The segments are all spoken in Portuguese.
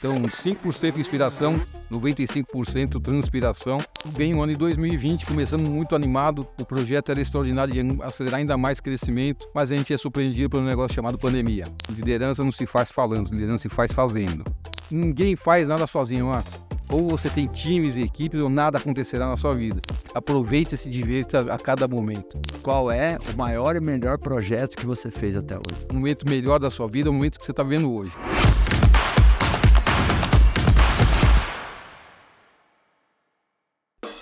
Então, 5% inspiração, 95% transpiração. Bem, o ano de 2020 começando muito animado. O projeto era extraordinário de acelerar ainda mais crescimento, mas a gente é surpreendido por um negócio chamado pandemia. Liderança não se faz falando, liderança se faz fazendo. Ninguém faz nada sozinho, ó. Ou você tem times e equipes ou nada acontecerá na sua vida. Aproveite e se divirta a cada momento. Qual é o maior e melhor projeto que você fez até hoje? O momento melhor da sua vida é o momento que você está vendo hoje.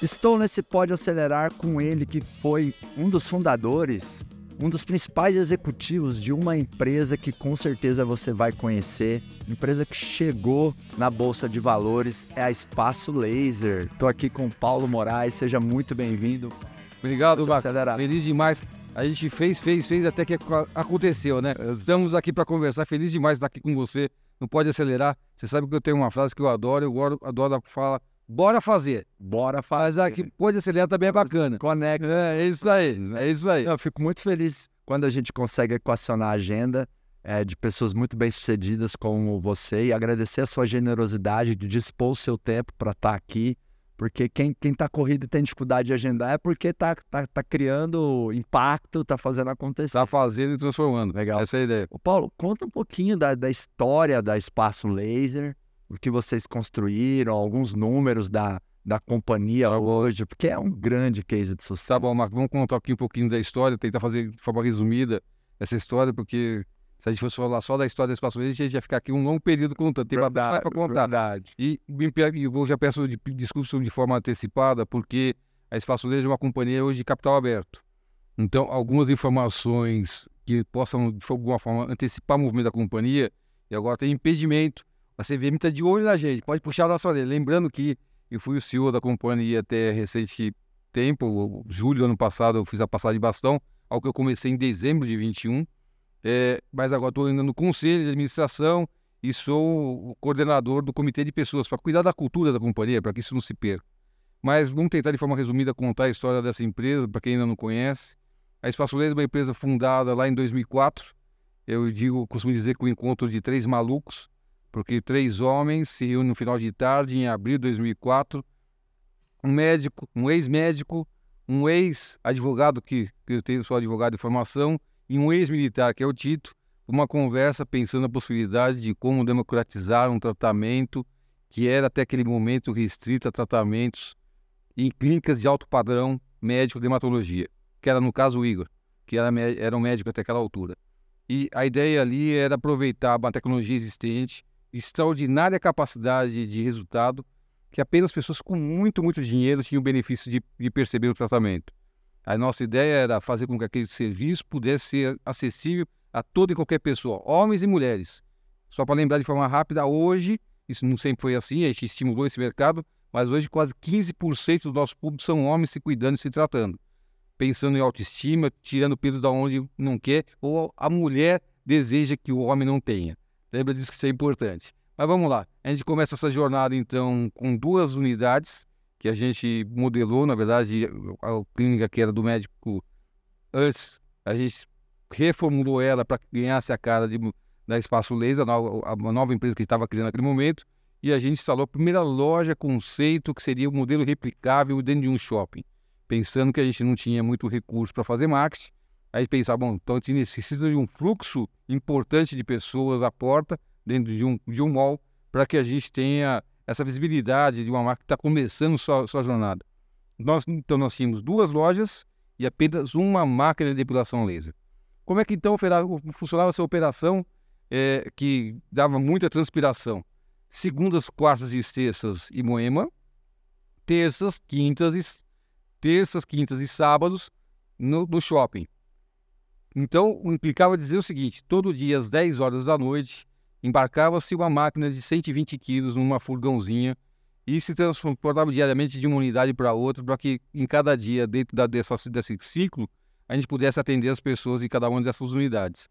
Estou nesse Pode Acelerar com ele, que foi um dos fundadores, um dos principais executivos de uma empresa que com certeza você vai conhecer, empresa que chegou na Bolsa de Valores, é a Espaço Laser. Estou aqui com Paulo Moraes, seja muito bem-vindo. Obrigado, Marcos. Feliz demais. A gente fez, fez, fez até que aconteceu, né? Estamos aqui para conversar. Feliz demais estar aqui com você. Não pode acelerar. Você sabe que eu tenho uma frase que eu adoro. Eu adoro a fala Bora fazer. Bora fazer. Mas aqui, coisa seleta também é bacana. Conecta. É, é, isso aí. É isso aí. Eu fico muito feliz quando a gente consegue equacionar a agenda é, de pessoas muito bem-sucedidas como você e agradecer a sua generosidade de dispor o seu tempo para estar tá aqui. Porque quem, quem tá corrido e tem dificuldade de agendar é porque está tá, tá criando impacto, está fazendo acontecer. Está fazendo e transformando. Legal. Essa é a ideia. O Paulo, conta um pouquinho da, da história da Espaço Laser o que vocês construíram, alguns números da, da companhia tá hoje, porque é um grande case de sucesso. Tá bom, Marco, vamos contar aqui um pouquinho da história, tentar fazer de forma resumida essa história, porque se a gente fosse falar só da história da Espaço a gente ia ficar aqui um longo período contando. Tem verdade, para contar. Verdade. E eu já peço de, desculpas de forma antecipada, porque a Espaço Verde é uma companhia hoje de capital aberto. Então, algumas informações que possam, de alguma forma, antecipar o movimento da companhia, e agora tem impedimento a CVM está de olho na gente, pode puxar a nossa orelha. Lembrando que eu fui o CEO da companhia até recente tempo, julho do ano passado eu fiz a passagem de bastão, ao que eu comecei em dezembro de 21. É, mas agora estou ainda no conselho de administração e sou o coordenador do comitê de pessoas para cuidar da cultura da companhia, para que isso não se perca. Mas vamos tentar de forma resumida contar a história dessa empresa, para quem ainda não conhece. A Espaço Laser é uma empresa fundada lá em 2004. Eu digo, costumo dizer que o encontro de três malucos, porque três homens se reúnem no final de tarde, em abril de 2004, um médico, um ex-médico, um ex-advogado, que, que eu tenho, só advogado de formação, e um ex-militar, que é o Tito, uma conversa pensando na possibilidade de como democratizar um tratamento que era até aquele momento restrito a tratamentos em clínicas de alto padrão médico dermatologia, que era no caso o Igor, que era, era um médico até aquela altura. E a ideia ali era aproveitar uma tecnologia existente extraordinária capacidade de resultado que apenas pessoas com muito, muito dinheiro tinham o benefício de, de perceber o tratamento. A nossa ideia era fazer com que aquele serviço pudesse ser acessível a toda e qualquer pessoa, homens e mulheres. Só para lembrar de forma rápida, hoje, isso não sempre foi assim, a gente estimulou esse mercado, mas hoje quase 15% do nosso público são homens se cuidando e se tratando. Pensando em autoestima, tirando peso da onde não quer, ou a mulher deseja que o homem não tenha. Lembra disso que isso é importante. Mas vamos lá. A gente começa essa jornada então com duas unidades que a gente modelou, na verdade, a clínica que era do médico antes, a gente reformulou ela para que ganhasse a cara de, da Espaço Laser, a nova, a nova empresa que estava criando naquele momento, e a gente instalou a primeira loja conceito que seria o um modelo replicável dentro de um shopping, pensando que a gente não tinha muito recurso para fazer marketing, Aí pensar, bom, então a gente necessita de um fluxo importante de pessoas à porta dentro de um, de um mall para que a gente tenha essa visibilidade de uma marca que está começando sua, sua jornada. Nós, então nós tínhamos duas lojas e apenas uma máquina de depilação laser. Como é que então funcionava essa operação é, que dava muita transpiração? Segundas, quartas e sextas em Moema, terças, quintas e terças, quintas e sábados no, no shopping. Então, implicava dizer o seguinte: todo dia às 10 horas da noite, embarcava-se uma máquina de 120 quilos numa furgãozinha e se transportava diariamente de uma unidade para outra, para que em cada dia, dentro da, dessa, desse ciclo, a gente pudesse atender as pessoas em cada uma dessas unidades.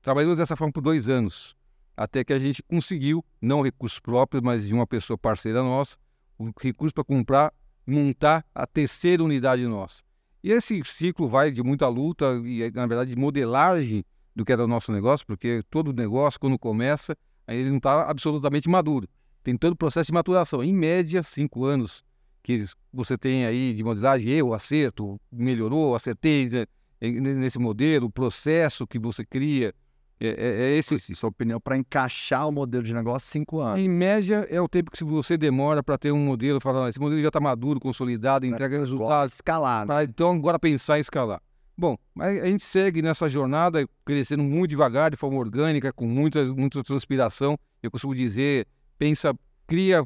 Trabalhamos dessa forma por dois anos, até que a gente conseguiu, não recursos próprios, mas de uma pessoa parceira nossa, o recurso para comprar, montar a terceira unidade nossa. E esse ciclo vai de muita luta e, na verdade, de modelagem do que era o nosso negócio, porque todo negócio, quando começa, ele não está absolutamente maduro. Tem todo o processo de maturação. Em média, cinco anos que você tem aí de modelagem, eu acerto, melhorou, acertei né? nesse modelo, o processo que você cria, é, é, é, esse, sua opinião, para encaixar o modelo de negócio, cinco anos. Em média, é o tempo que você demora para ter um modelo, falar, esse modelo já está maduro, consolidado, entrega resultados. Escalar. Né? então, agora pensar em escalar. Bom, a gente segue nessa jornada, crescendo muito devagar, de forma orgânica, com muita, muita transpiração. Eu costumo dizer, pensa, cria,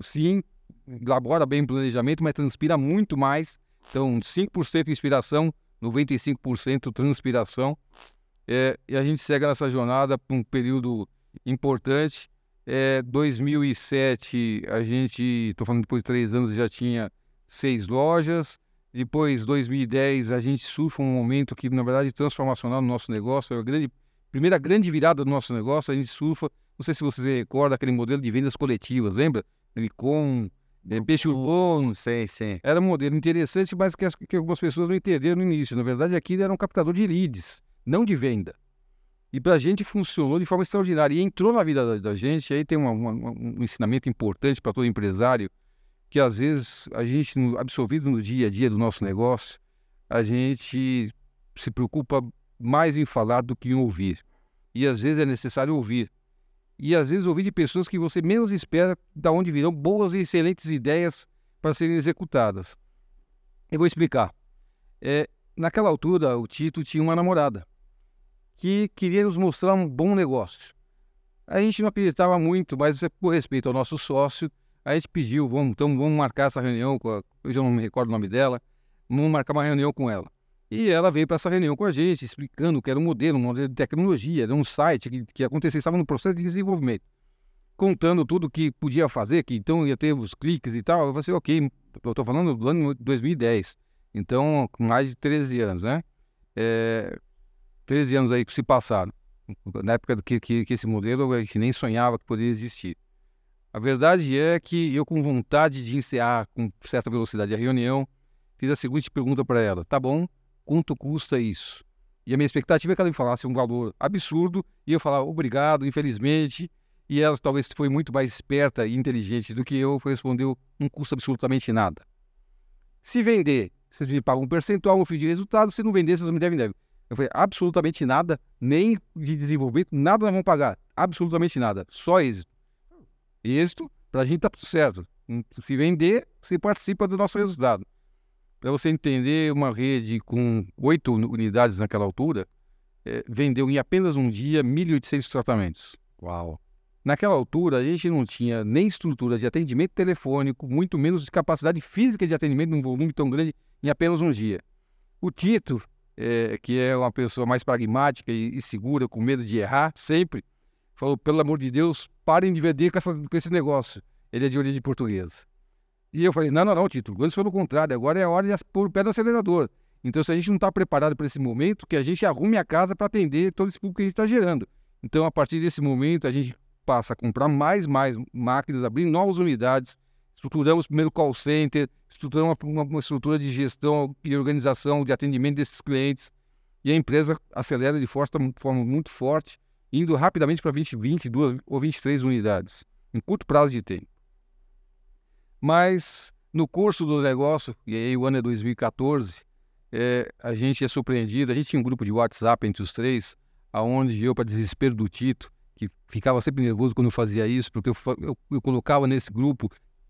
sim, elabora bem o planejamento, mas transpira muito mais. Então, 5% inspiração, 95% transpiração. É, e a gente segue nessa jornada por um período importante. É, 2007, a gente, estou falando depois de três anos, já tinha seis lojas. Depois, 2010, a gente surfa um momento que, na verdade, é transformacional no nosso negócio. Foi é a grande, primeira grande virada do nosso negócio. A gente surfa, não sei se vocês recordam aquele modelo de vendas coletivas, lembra? Glicom, é, uhum. peixe urbano. Sim, sim. Era um modelo interessante, mas que, que algumas pessoas não entenderam no início. Na verdade, aquilo era um captador de leads não de venda. E para a gente funcionou de forma extraordinária. E entrou na vida da, da gente. aí tem uma, uma, um ensinamento importante para todo empresário, que às vezes a gente, absorvido no dia a dia do nosso negócio, a gente se preocupa mais em falar do que em ouvir. E às vezes é necessário ouvir. E às vezes ouvir de pessoas que você menos espera, da onde virão boas e excelentes ideias para serem executadas. Eu vou explicar. É, naquela altura, o Tito tinha uma namorada que queria nos mostrar um bom negócio. A gente não acreditava muito, mas é por respeito ao nosso sócio, a gente pediu, vamos, então vamos marcar essa reunião, com a, eu já não me recordo o nome dela, vamos marcar uma reunião com ela. E ela veio para essa reunião com a gente, explicando que era um modelo, um modelo de tecnologia, era um site que, que acontecia, estava no processo de desenvolvimento, contando tudo o que podia fazer, que então ia ter os cliques e tal. Eu falei assim, ok, estou falando do ano 2010, então mais de 13 anos, né? É, 13 anos aí que se passaram, na época do que, que, que esse modelo a gente nem sonhava que poderia existir. A verdade é que eu, com vontade de encerrar com certa velocidade a reunião, fiz a seguinte pergunta para ela: tá bom, quanto custa isso? E a minha expectativa é que ela me falasse um valor absurdo e eu falar obrigado, infelizmente. E ela talvez foi muito mais esperta e inteligente do que eu, respondeu: não custa absolutamente nada. Se vender, vocês me pagam um percentual um fim de resultado, se não vender, vocês me devem, devem. Eu falei, absolutamente nada, nem de desenvolvimento, nada nós vamos pagar. Absolutamente nada. Só êxito. Êxito, para a gente tá tudo certo. Hum, se vender, você participa do nosso resultado. Para você entender, uma rede com oito unidades naquela altura, é, vendeu em apenas um dia 1.800 tratamentos. Uau! Naquela altura, a gente não tinha nem estrutura de atendimento telefônico, muito menos capacidade física de atendimento num volume tão grande em apenas um dia. O título é, que é uma pessoa mais pragmática e, e, segura, com medo de errar, sempre, falou: pelo amor de Deus, parem de vender com, essa, com esse negócio. Ele é de origem portuguesa. E eu falei: não, não, não, Tito, antes pelo contrário, agora é a hora de pôr o pé no acelerador. Então, se a gente não está preparado para esse momento, que a gente arrume a casa para atender todo esse público que a gente está gerando. Então, a partir desse momento, a gente passa a comprar mais, mais máquinas, abrir novas unidades estruturamos primeiro call center, estruturamos uma, uma, estrutura de gestão e organização de atendimento desses clientes. E a empresa acelera de forma, forma muito forte, indo rapidamente para 20, 22 ou 23 unidades, em curto prazo de tempo. Mas no curso do negócio, e aí o ano é 2014, é, a gente é surpreendido. A gente tinha um grupo de WhatsApp entre os três, aonde eu, para desespero do Tito, que ficava sempre nervoso quando eu fazia isso, porque eu, eu, eu colocava nesse grupo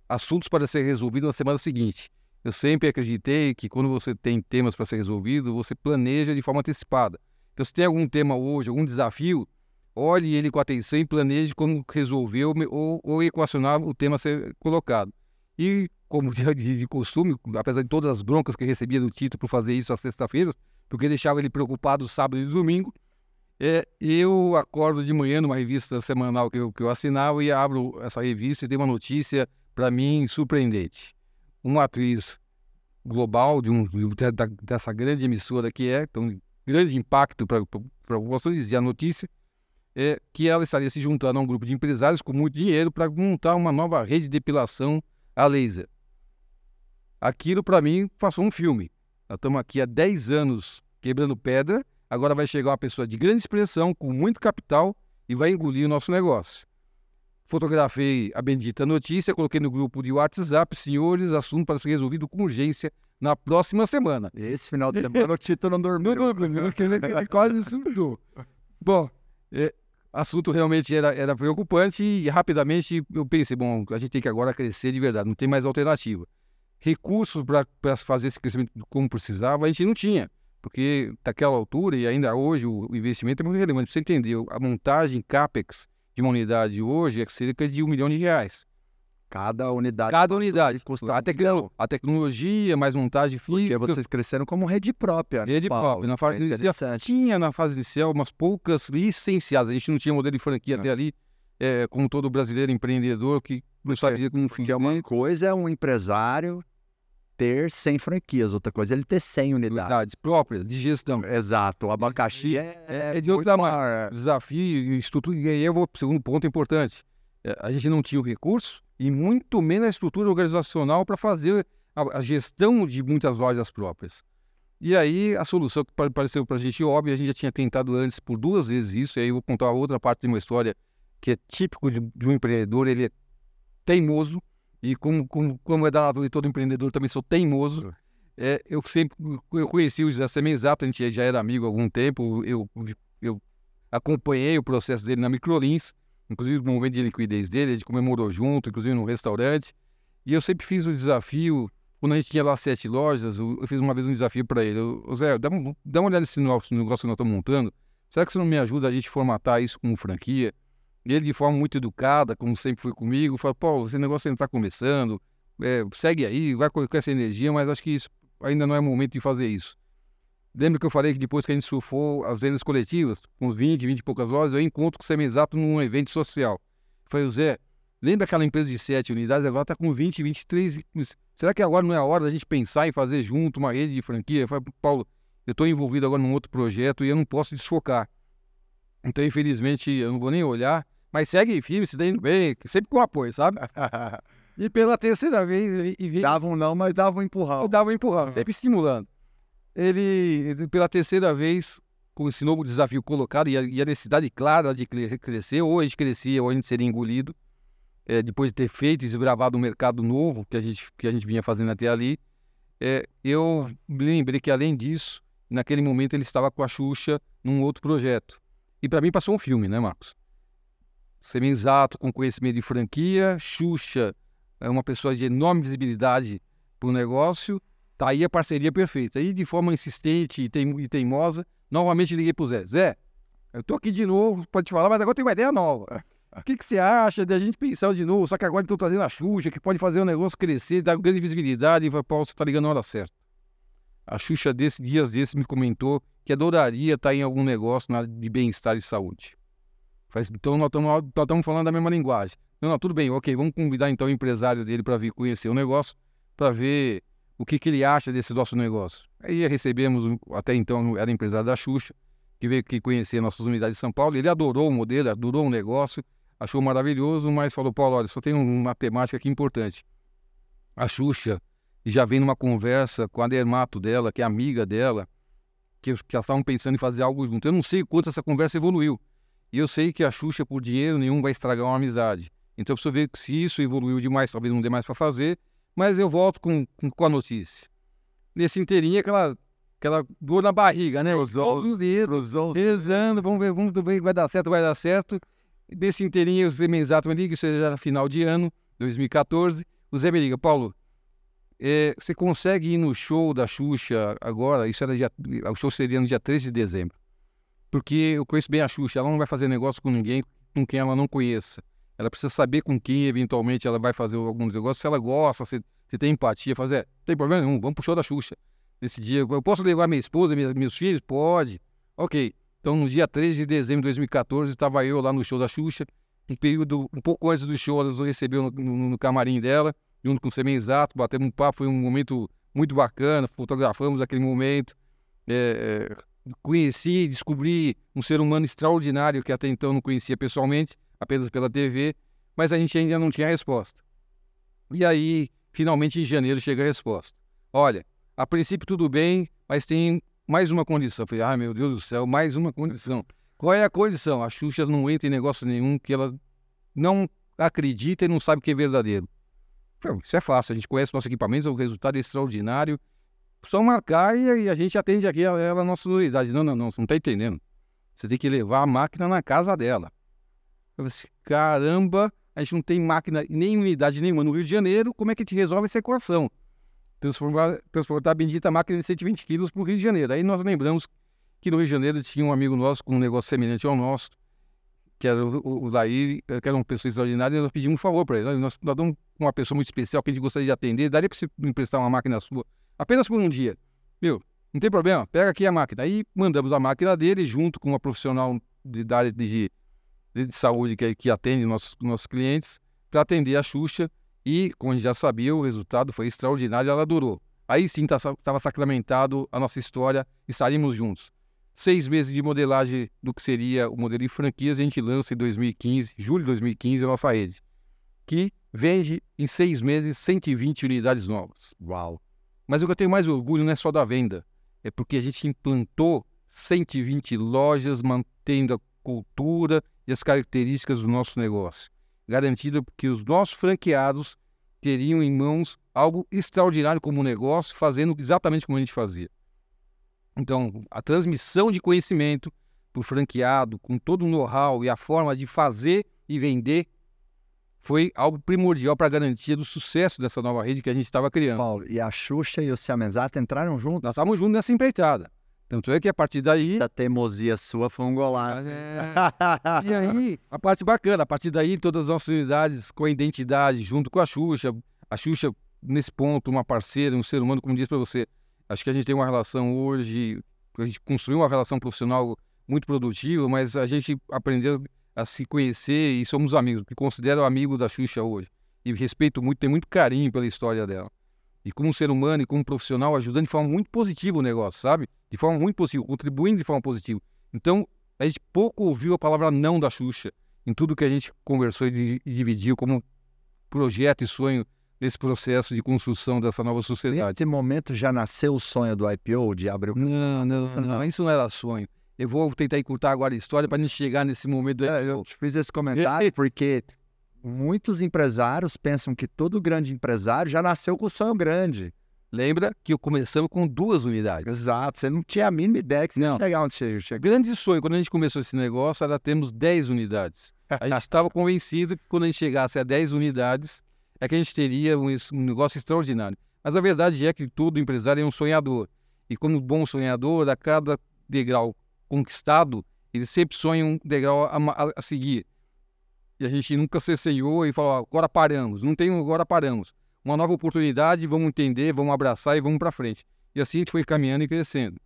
assuntos para ser resolvido na semana seguinte. Eu sempre acreditei que quando você tem temas para ser resolvido, você planeja de forma antecipada. Então, se tem algum tema hoje, algum desafio, olhe ele com atenção e planeje como resolver ou, ou equacionar o tema a ser colocado. E, como de, de costume, apesar de todas as broncas que recebia do Tito por fazer isso às sextas-feiras, porque deixava ele preocupado sábado e domingo, é, eu acordo de manhã numa revista semanal que eu, que eu assinava e abro essa revista e tem uma notícia para mim, surpreendente. Uma atriz global de um, de, da, dessa grande emissora que é, então, um grande impacto para vocês dizia a notícia, é que ela estaria se juntando a um grupo de empresários com muito dinheiro para montar uma nova rede de depilação a laser. Aquilo, para mim, passou um filme. Nós estamos aqui há 10 anos quebrando pedra, agora vai chegar uma pessoa de grande expressão, com muito capital, e vai engolir o nosso negócio. Fotografei a bendita notícia, coloquei no grupo de WhatsApp, senhores, assunto para ser resolvido com urgência na próxima semana. Esse final de semana o Tito não dormiu. Não dormiu, ele quase surgiu. Bom, é, assunto realmente era, era preocupante e rapidamente eu pensei, bom, a gente tem que agora crescer de verdade, não tem mais alternativa. Recursos para fazer esse crescimento como precisava, a gente não tinha, porque daquela altura e ainda hoje o investimento é muito relevante. você entendeu? a montagem CAPEX de uma unidade hoje é cerca de um milhão de reais. Cada unidade. Cada unidade. Custa a, a tecnologia, mais montagem física. Porque vocês cresceram como rede própria. Né, rede Paulo? própria. Na fase é inicial, tinha na fase inicial umas poucas licenciadas. A gente não tinha modelo de franquia não. É. até ali, é, como todo brasileiro empreendedor que não sabia como funcionava. Porque uma coisa é um empresário ter 100 franquias, outra coisa é ele ter 100 unidades. unidades próprias, de gestão. Exato, o abacaxi é, é, é de outro Desafio, estrutura, e aí eu vou para o segundo ponto importante. É, a gente não tinha o recurso e muito menos a estrutura organizacional para fazer a, a gestão de muitas lojas próprias. E aí a solução que pareceu para a gente óbvia, a gente já tinha tentado antes por duas vezes isso, e aí eu vou contar outra parte de uma história que é típico de, de um empreendedor, ele é teimoso, e como, como, como é dado e todo empreendedor, também sou teimoso. É, eu sempre eu conheci o José Semenzato, a gente já era amigo há algum tempo. Eu, eu acompanhei o processo dele na Microlins, inclusive no momento de liquidez dele, a gente comemorou junto, inclusive no restaurante. E eu sempre fiz o desafio, quando a gente tinha lá sete lojas, eu, eu fiz uma vez um desafio para ele. Eu, Zé, dá, dá uma olhada nesse negócio que nós estamos montando. Será que você não me ajuda a gente formatar isso como franquia? E ele, de forma muito educada, como sempre foi comigo, falou: pô, esse negócio ainda está começando, é, segue aí, vai com essa energia, mas acho que isso, ainda não é momento de fazer isso. Lembra que eu falei que depois que a gente surfou as vendas coletivas, uns 20, 20 e poucas lojas, eu encontro com o exato num evento social. Falei, Zé, lembra aquela empresa de 7 unidades, agora está com 20, 23. Será que agora não é a hora da gente pensar em fazer junto uma rede de franquia? Eu falei, Paulo, eu estou envolvido agora num outro projeto e eu não posso desfocar. Então, infelizmente, eu não vou nem olhar mas segue firme, se dando bem, sempre com apoio, sabe? e pela terceira vez. ele e... Dava um não, mas dava um empurrão. Eu dava um empurrão, uhum. sempre estimulando. Ele, pela terceira vez, com esse novo desafio colocado e a, e a necessidade clara de crescer, ou a gente crescia, ou a gente seria engolido. É, depois de ter feito e desbravado um mercado novo que a gente, que a gente vinha fazendo até ali, é, eu lembrei que, além disso, naquele momento ele estava com a Xuxa num outro projeto. E para mim passou um filme, né, Marcos? Semenzato com conhecimento de franquia, Xuxa é uma pessoa de enorme visibilidade para o negócio, tá aí a parceria perfeita. E de forma insistente e, teimosa, novamente liguei para o Zé. Zé, eu tô aqui de novo para te falar, mas agora tem uma ideia nova. O que, que você acha de a gente pensar de novo? Só que agora estou trazendo a Xuxa, que pode fazer o negócio crescer, dar grande visibilidade. E vai, Paulo, você está ligando na hora certa. A Xuxa, desse, dias desses, me comentou que adoraria estar tá em algum negócio de bem-estar e saúde. Então nós estamos falando da mesma linguagem. Não, não, tudo bem, ok, vamos convidar então o empresário dele para vir conhecer o negócio, para ver o que, que ele acha desse nosso negócio. Aí recebemos, até então era empresário da Xuxa, que veio aqui conhecer nossas unidades de São Paulo. Ele adorou o modelo, adorou o negócio, achou maravilhoso, mas falou: Paulo, olha, só tem uma temática aqui importante. A Xuxa já vem numa conversa com a Dermato dela, que é amiga dela, que, que elas estavam pensando em fazer algo junto. Eu não sei quanto essa conversa evoluiu. E eu sei que a Xuxa, por dinheiro nenhum, vai estragar uma amizade. Então eu preciso ver se isso evoluiu demais, talvez não dê mais para fazer, mas eu volto com, com, com a notícia. Nesse inteirinho, aquela, aquela dor na barriga, né? Os Todos os dedos, rezando, vamos ver, vamos ver, vai dar certo, vai dar certo. Nesse inteirinho, o Zé Menzato me liga, isso já era final de ano, 2014. O Zé me liga, Paulo, é, você consegue ir no show da Xuxa agora? Isso era dia, o show seria no dia 13 de dezembro porque eu conheço bem a Xuxa, ela não vai fazer negócio com ninguém com quem ela não conheça. Ela precisa saber com quem eventualmente ela vai fazer algum negócio, se ela gosta, se, se tem empatia, fazer, assim, é, tem problema nenhum, vamos pro show da Xuxa. Nesse dia, eu posso levar minha esposa, minha, meus filhos? Pode. Ok. Então, no dia 13 de dezembro de 2014, estava eu lá no show da Xuxa. Um período, um pouco antes do show, ela nos recebeu no, no, no camarim dela, junto com o Semen Exato, batemos um papo, foi um momento muito bacana, fotografamos aquele momento. É, é, conheci e descobri um ser humano extraordinário que até então não conhecia pessoalmente, apenas pela TV, mas a gente ainda não tinha a resposta. E aí, finalmente em janeiro chega a resposta. Olha, a princípio tudo bem, mas tem mais uma condição. falei, ah, meu Deus do céu, mais uma condição. Qual é a condição? A Xuxa não entra em negócio nenhum que ela não acredita e não sabe o que é verdadeiro. Isso é fácil, a gente conhece nossos equipamentos, o é resultado é extraordinário só marcar e a gente atende aqui a ela a nossa unidade. Não, não, não, você não está entendendo. Você tem que levar a máquina na casa dela. Eu falei assim, caramba, a gente não tem máquina nem unidade nenhuma no Rio de Janeiro, como é que a gente resolve essa equação? Transformar, transportar a bendita máquina de 120 quilos para o Rio de Janeiro. Aí nós lembramos que no Rio de Janeiro tinha um amigo nosso com um negócio semelhante ao nosso, que era o, o Laí, que era uma pessoa extraordinária, e nós pedimos um favor para ele. Nós, nós damos uma pessoa muito especial que a gente gostaria de atender, daria para você emprestar uma máquina sua apenas por um dia. viu? não tem problema, pega aqui a máquina. Aí mandamos a máquina dele junto com uma profissional de, da área de, de saúde que, que atende nossos, nossos clientes para atender a Xuxa. E, como a gente já sabia, o resultado foi extraordinário, ela durou. Aí sim estava tá sacramentado a nossa história e saímos juntos. Seis meses de modelagem do que seria o modelo de franquias, a gente lança em 2015, julho de 2015, a nossa rede, que vende em seis meses 120 unidades novas. Uau! Mas o que eu tenho mais orgulho não é só da venda, é porque a gente implantou 120 lojas mantendo a cultura e as características do nosso negócio, garantindo que os nossos franqueados teriam em mãos algo extraordinário como negócio, fazendo exatamente como a gente fazia. Então, a transmissão de conhecimento para o franqueado, com todo o know-how e a forma de fazer e vender, foi algo primordial para a garantia do sucesso dessa nova rede que a gente estava criando. Paulo, e a Xuxa e o Ciamenzata entraram juntos? Nós estávamos juntos nessa empreitada. Tanto é que a partir daí. Essa teimosia sua foi um golaço. É... e aí, a parte bacana, a partir daí, todas as nossas unidades com a identidade, junto com a Xuxa. A Xuxa, nesse ponto, uma parceira, um ser humano, como diz para você. Acho que a gente tem uma relação hoje, a gente construiu uma relação profissional muito produtiva, mas a gente aprendeu a se conhecer e somos amigos. Me considero amigo da Xuxa hoje. E respeito muito, tenho muito carinho pela história dela. E como ser humano e como profissional, ajudando de forma muito positiva o negócio, sabe? De forma muito positiva, contribuindo de forma positiva. Então, a gente pouco ouviu a palavra não da Xuxa em tudo que a gente conversou e dividiu como projeto e sonho nesse processo de construção dessa nova sociedade. Nesse momento já nasceu o sonho do IPO, de abrir o... Não, não, não, isso não era sonho. Eu vou tentar encurtar agora a história para gente chegar nesse momento. É, é eu fiz esse comentário porque muitos empresários pensam que todo grande empresário já nasceu com o sonho grande. Lembra que começamos com duas unidades. Exato, você não tinha a mínima ideia que você não. ia chegar onde Grande sonho, quando a gente começou esse negócio, era termos 10 unidades. A gente estava convencido que quando a gente chegasse a 10 unidades, é que a gente teria um, um negócio extraordinário. Mas a verdade é que todo empresário é um sonhador. E como bom sonhador, a cada degrau conquistado, eles sempre sonham um degrau a, a, a, seguir. E a gente nunca cesseou e falou, agora paramos, não tem agora paramos. Uma nova oportunidade, vamos entender, vamos abraçar e vamos para frente. E assim a gente foi caminhando e crescendo.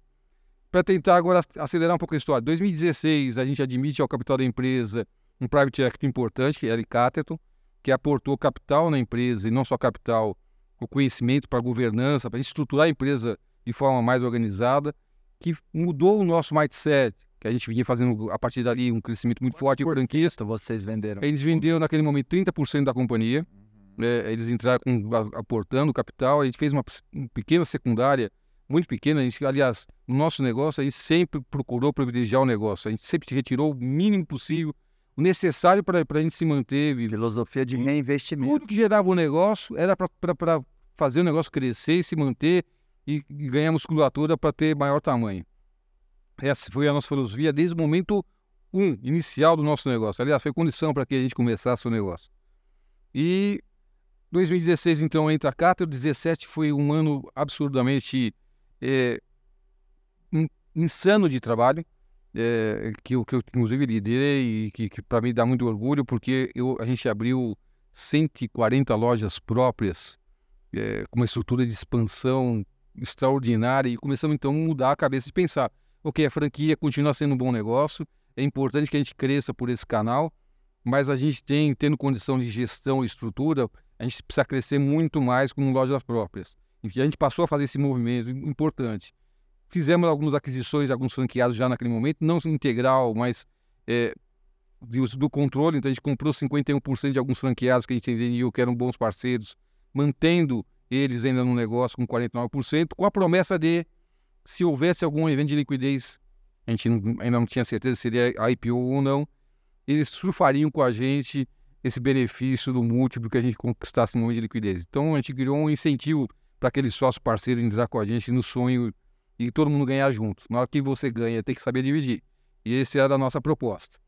Para tentar agora acelerar um pouco a história, 2016 a gente admite ao capital da empresa um private equity importante, que é em Cateton, que aportou capital na empresa, e não só capital, o conhecimento para a governança, para estruturar a empresa de forma mais organizada que mudou o nosso mindset, que a gente vinha fazendo a partir dali um crescimento muito Quanto forte e franquista. Vocês venderam? Eles venderam naquele momento 30% da companhia. É, eles entraram com, aportando capital. A gente fez uma, uma pequena secundária, muito pequena. A gente, aliás, no nosso negócio, a gente sempre procurou privilegiar o negócio. A gente sempre retirou o mínimo possível, o necessário para a gente se manter. Vivo. Filosofia de reinvestimento. Tudo que gerava o negócio era para fazer o negócio crescer e se manter e, ganhar musculatura para ter maior tamanho. Essa foi a nossa filosofia desde o momento um, inicial do nosso negócio. Aliás, foi condição para que a gente começasse o negócio. E 2016, então, entra a Cátedra. 2017 foi um ano absurdamente é, in, insano de trabalho, é, que, eu, que eu, inclusive, liderei e que, que para mim dá muito orgulho, porque eu, a gente abriu 140 lojas próprias, é, com uma estrutura de expansão extraordinária e começamos então a mudar a cabeça de pensar. Ok, a franquia continua sendo um bom negócio, é importante que a gente cresça por esse canal, mas a gente tem, tendo condição de gestão e estrutura, a gente precisa crescer muito mais com lojas próprias. E a gente passou a fazer esse movimento importante. Fizemos algumas aquisições de alguns franqueados já naquele momento, não integral, mas é, do controle. Então, a gente comprou 51% de alguns franqueados que a gente entendia que eram bons parceiros, mantendo eles ainda no negócio com 49%, com a promessa de, se houvesse algum evento de liquidez, a gente não, ainda não tinha certeza se seria IPO ou não, eles surfariam com a gente esse benefício do múltiplo que a gente conquistasse no momento de liquidez. Então a gente criou um incentivo para aquele sócio parceiro entrar com a gente no sonho e todo mundo ganhar junto. Na hora que você ganha, tem que saber dividir. E essa era a nossa proposta.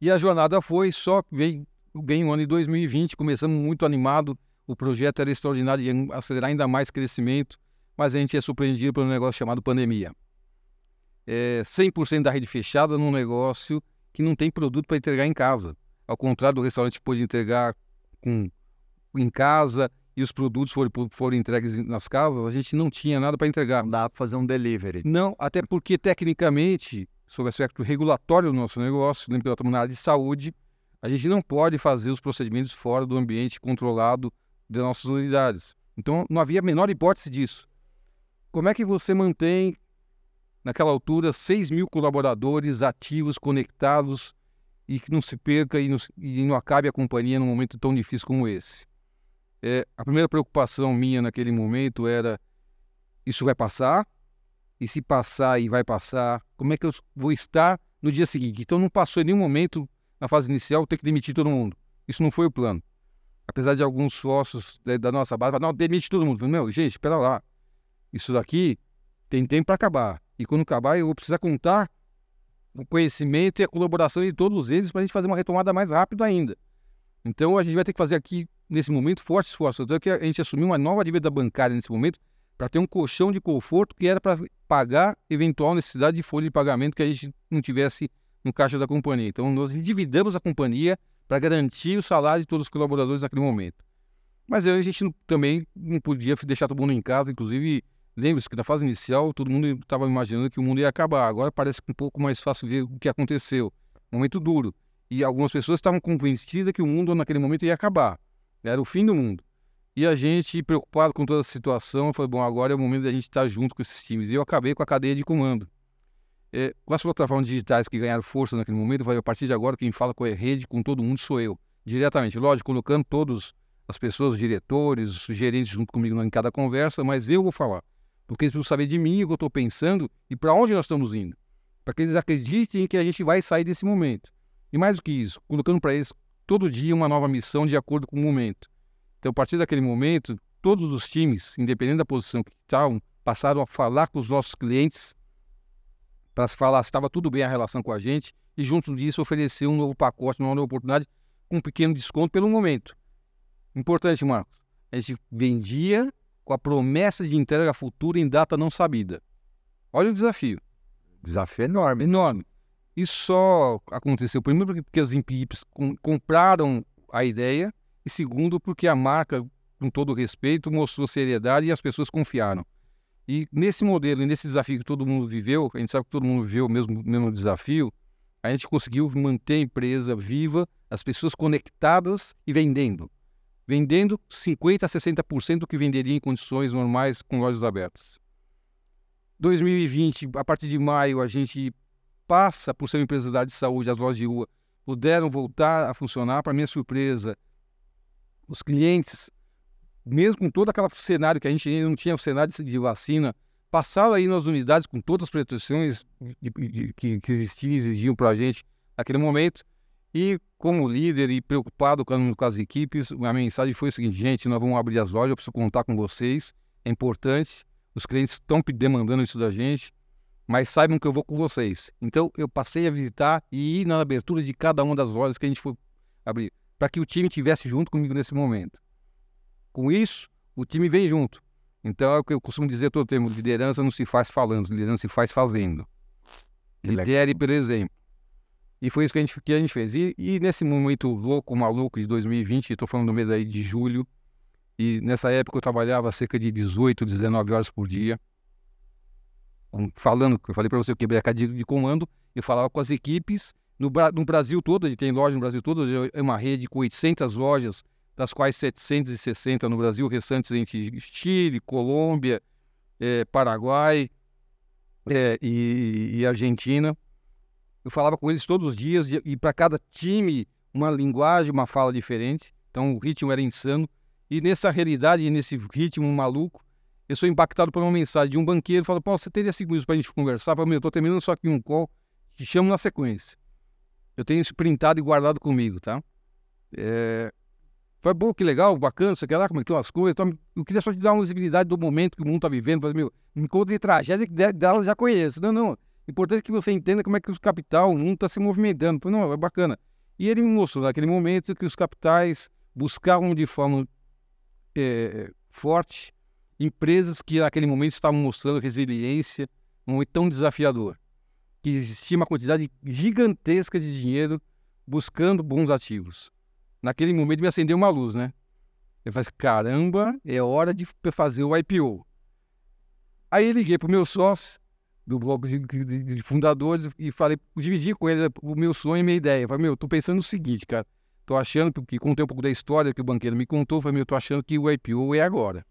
E a jornada foi, só vem, vem o ano de 2020, começamos muito animado, o projeto era extraordinário de acelerar ainda mais crescimento, mas a gente é surpreendido por um negócio chamado pandemia. É 100% da rede fechada num negócio que não tem produto para entregar em casa. Ao contrário do restaurante que pôde entregar com, em casa e os produtos foram, foram entregues nas casas, a gente não tinha nada para entregar. Não dá para fazer um delivery. Não, até porque tecnicamente, sob aspecto regulatório do nosso negócio, lembrando que na área de saúde, a gente não pode fazer os procedimentos fora do ambiente controlado das nossas unidades. Então não havia a menor hipótese disso. Como é que você mantém, naquela altura, 6 mil colaboradores ativos, conectados e que não se perca e não, e não acabe a companhia num momento tão difícil como esse? É, a primeira preocupação minha naquele momento era: isso vai passar? E se passar e vai passar, como é que eu vou estar no dia seguinte? Então não passou em nenhum momento na fase inicial ter que demitir todo mundo. Isso não foi o plano apesar de alguns sócios né, da nossa base não, demite todo mundo. Meu, gente, espera lá. Isso daqui tem tempo para acabar. E quando acabar, eu vou precisar contar o conhecimento e a colaboração de todos eles para a gente fazer uma retomada mais rápido ainda. Então, a gente vai ter que fazer aqui, nesse momento, forte esforço. Então, que a gente assumiu uma nova dívida bancária nesse momento para ter um colchão de conforto que era para pagar eventual necessidade de folha de pagamento que a gente não tivesse no caixa da companhia. Então, nós endividamos a companhia para garantir o salário de todos os colaboradores naquele momento. Mas a gente também não podia deixar todo mundo em casa, inclusive, lembre-se que na fase inicial todo mundo estava imaginando que o mundo ia acabar, agora parece um pouco mais fácil ver o que aconteceu. Momento duro. E algumas pessoas estavam convencidas que o mundo naquele momento ia acabar, era o fim do mundo. E a gente, preocupado com toda a situação, foi bom, agora é o momento da gente estar tá junto com esses times. E eu acabei com a cadeia de comando. É, as plataformas digitais que ganharam força naquele momento, vai a partir de agora quem fala com a rede, com todo mundo, sou eu, diretamente. Lógico, colocando todos as pessoas, os diretores, os gerentes junto comigo em cada conversa, mas eu vou falar. Porque eles precisam saber de mim, o que eu estou pensando e para onde nós estamos indo. Para que eles acreditem que a gente vai sair desse momento. E mais do que isso, colocando para eles todo dia uma nova missão de acordo com o momento. Então, a partir daquele momento, todos os times, independente da posição que estavam, passaram a falar com os nossos clientes para se falar se estava tudo bem a relação com a gente e, junto disso, oferecer um novo pacote, uma nova oportunidade com um pequeno desconto pelo momento. Importante, Marcos. A gente vendia com a promessa de entrega futura em data não sabida. Olha o desafio. Desafio enorme. Enorme. Isso só aconteceu, primeiro, porque os IMPIPs compraram a ideia, e segundo, porque a marca, com todo respeito, mostrou seriedade e as pessoas confiaram. E nesse modelo, e nesse desafio que todo mundo viveu, a gente sabe que todo mundo viveu o mesmo, mesmo desafio, a gente conseguiu manter a empresa viva, as pessoas conectadas e vendendo. Vendendo 50% a 60% do que venderia em condições normais com lojas abertas. 2020, a partir de maio, a gente passa por ser uma empresa de saúde, as lojas de rua puderam voltar a funcionar. Para minha surpresa, os clientes mesmo com todo aquele cenário que a gente ainda não tinha o cenário de vacina, passaram aí nas unidades com todas as pretensões de, de, que, que existiam, exigiam para a gente naquele momento. E como líder e preocupado com, com as equipes, a mensagem foi a seguinte: gente, nós vamos abrir as lojas, eu preciso contar com vocês, é importante, os clientes estão demandando isso da gente, mas saibam que eu vou com vocês. Então eu passei a visitar e ir na abertura de cada uma das lojas que a gente foi abrir, para que o time estivesse junto comigo nesse momento. Com isso, o time vem junto. Então é o que eu costumo dizer todo tempo: liderança não se faz falando, liderança se faz fazendo. Lidere, por exemplo. E foi isso que a gente, que a gente fez. E, e nesse momento louco, maluco de 2020, estou falando do mês aí de julho, e nessa época eu trabalhava cerca de 18, 19 horas por dia, falando, eu falei para você, eu quebrei a cadeia de comando, eu falava com as equipes no, no Brasil todo, a gente tem loja no Brasil todo, é uma rede com 800 lojas das quais 760 no Brasil, restantes entre Chile, Colômbia, eh, Paraguai eh, e, e, Argentina. Eu falava com eles todos os dias e, e para cada time uma linguagem, uma fala diferente. Então o ritmo era insano. E nessa realidade, e nesse ritmo maluco, eu sou impactado por uma mensagem de um banqueiro. Falou, Paulo, você teria cinco minutos para a gente conversar? falei, meu, eu estou terminando só aqui um call, te chamo na sequência. Eu tenho isso printado e guardado comigo, tá? É, foi bom, que legal, bacana, sei lá, como é que estão as coisas. Então, eu queria só te dar uma visibilidade do momento que o mundo está vivendo. Falei, meu, me conta de tragédia que dela já conheço. Não, não. Importante é que você entenda como é que os capital, o mundo está se movimentando. Falei, não, é bacana. E ele me mostrou naquele momento que os capitais buscavam de forma é, forte empresas que naquele momento estavam mostrando resiliência, um momento tão desafiador, que existia uma quantidade gigantesca de dinheiro buscando bons ativos. Naquele momento me acendeu uma luz, né? Eu falei, assim, caramba, hum. é hora de fazer o IPO. Aí liguei para o meu sócio do bloco de, de, de, fundadores e falei, dividi com ele o meu sonho e minha ideia. Eu falei, meu, tô pensando o seguinte, cara. Tô achando, porque contei um pouco da história que o banqueiro me contou, falei, meu, tô achando que o IPO é agora.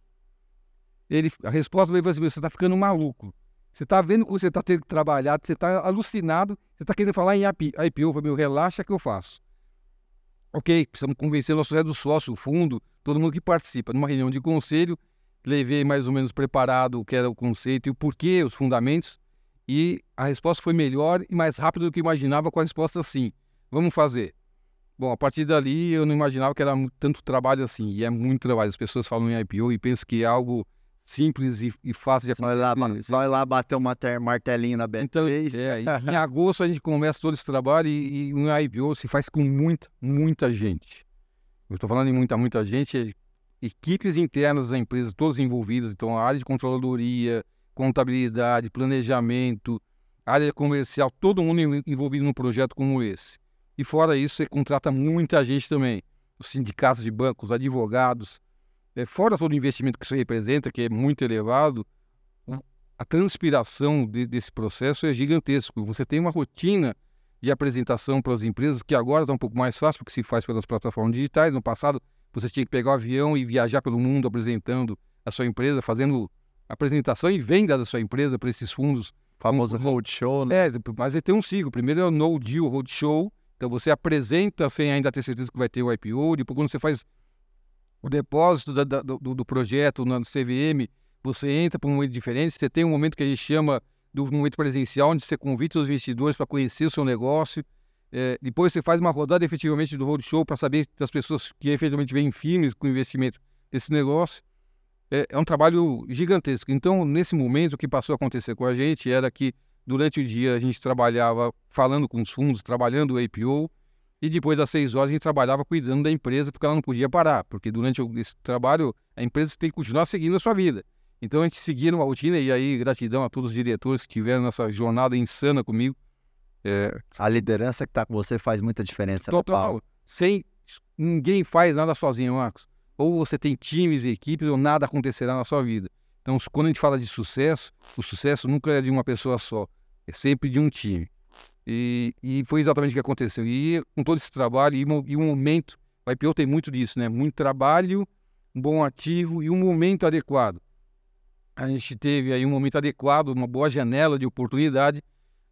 Ele, a resposta dele foi assim, você tá ficando maluco. Você tá vendo como você tá tendo que trabalhar, você tá alucinado, você tá querendo falar em IPO. Eu falei, meu, relaxa que eu faço. Ok, precisamos convencer nosso do sócio, o fundo, todo mundo que participa. Numa reunião de conselho, levei mais ou menos preparado o que era o conceito e o porquê, os fundamentos, e a resposta foi melhor e mais rápida do que imaginava com a resposta sim. Vamos fazer. Bom, a partir dali eu não imaginava que era tanto trabalho assim, e é muito trabalho. As pessoas falam em IPO e pensam que é algo simples e, e fácil de acontecer. Vai lá, vai né? lá bater uma martelinho na BT. Então, é, em agosto a gente começa todo esse trabalho e, e um IPO se faz com muita, muita gente. Eu estou falando em muita, muita gente, equipes internas da empresa, todos envolvidos, então a área de controladoria, contabilidade, planejamento, área comercial, todo mundo envolvido num projeto como esse. E fora isso, você contrata muita gente também, os sindicatos de bancos, advogados, é, fora todo o investimento que isso representa, que é muito elevado, a transpiração de, desse processo é gigantesco. Você tem uma rotina de apresentação para as empresas que agora está um pouco mais fácil, porque se faz pelas plataformas digitais. No passado, você tinha que pegar o um avião e viajar pelo mundo apresentando a sua empresa, fazendo apresentação e venda da sua empresa para esses fundos. Famoso roadshow, né? É, mas ele é, tem um ciclo. Primeiro é o no deal roadshow, então você apresenta sem ainda ter certeza que vai ter o IPO, depois quando você faz o depósito da, da, do, do, projeto no CVM, você entra para um momento diferente, você tem um momento que a gente chama do momento presencial, onde você convida os investidores para conhecer o seu negócio, é, depois você faz uma rodada efetivamente do roadshow para saber das pessoas que efetivamente vêm filmes com investimento desse negócio. É, é, um trabalho gigantesco. Então, nesse momento, o que passou a acontecer com a gente era que durante o dia a gente trabalhava falando com os fundos, trabalhando o IPO, e depois das seis horas a gente trabalhava cuidando da empresa, porque ela não podia parar, porque durante esse trabalho a empresa tem que continuar seguindo a sua vida. Então a gente seguia uma rotina e aí gratidão a todos os diretores que tiveram nessa jornada insana comigo. É... A liderança que está com você faz muita diferença. Né, Total. Sem ninguém faz nada sozinho, Marcos. Ou você tem times e equipes ou nada acontecerá na sua vida. Então quando a gente fala de sucesso, o sucesso nunca é de uma pessoa só, é sempre de um time. E, e foi exatamente o que aconteceu. E com todo esse trabalho e, e um momento, o IPO tem muito disso, né? Muito trabalho, um bom ativo e um momento adequado. A gente teve aí um momento adequado, uma boa janela de oportunidade.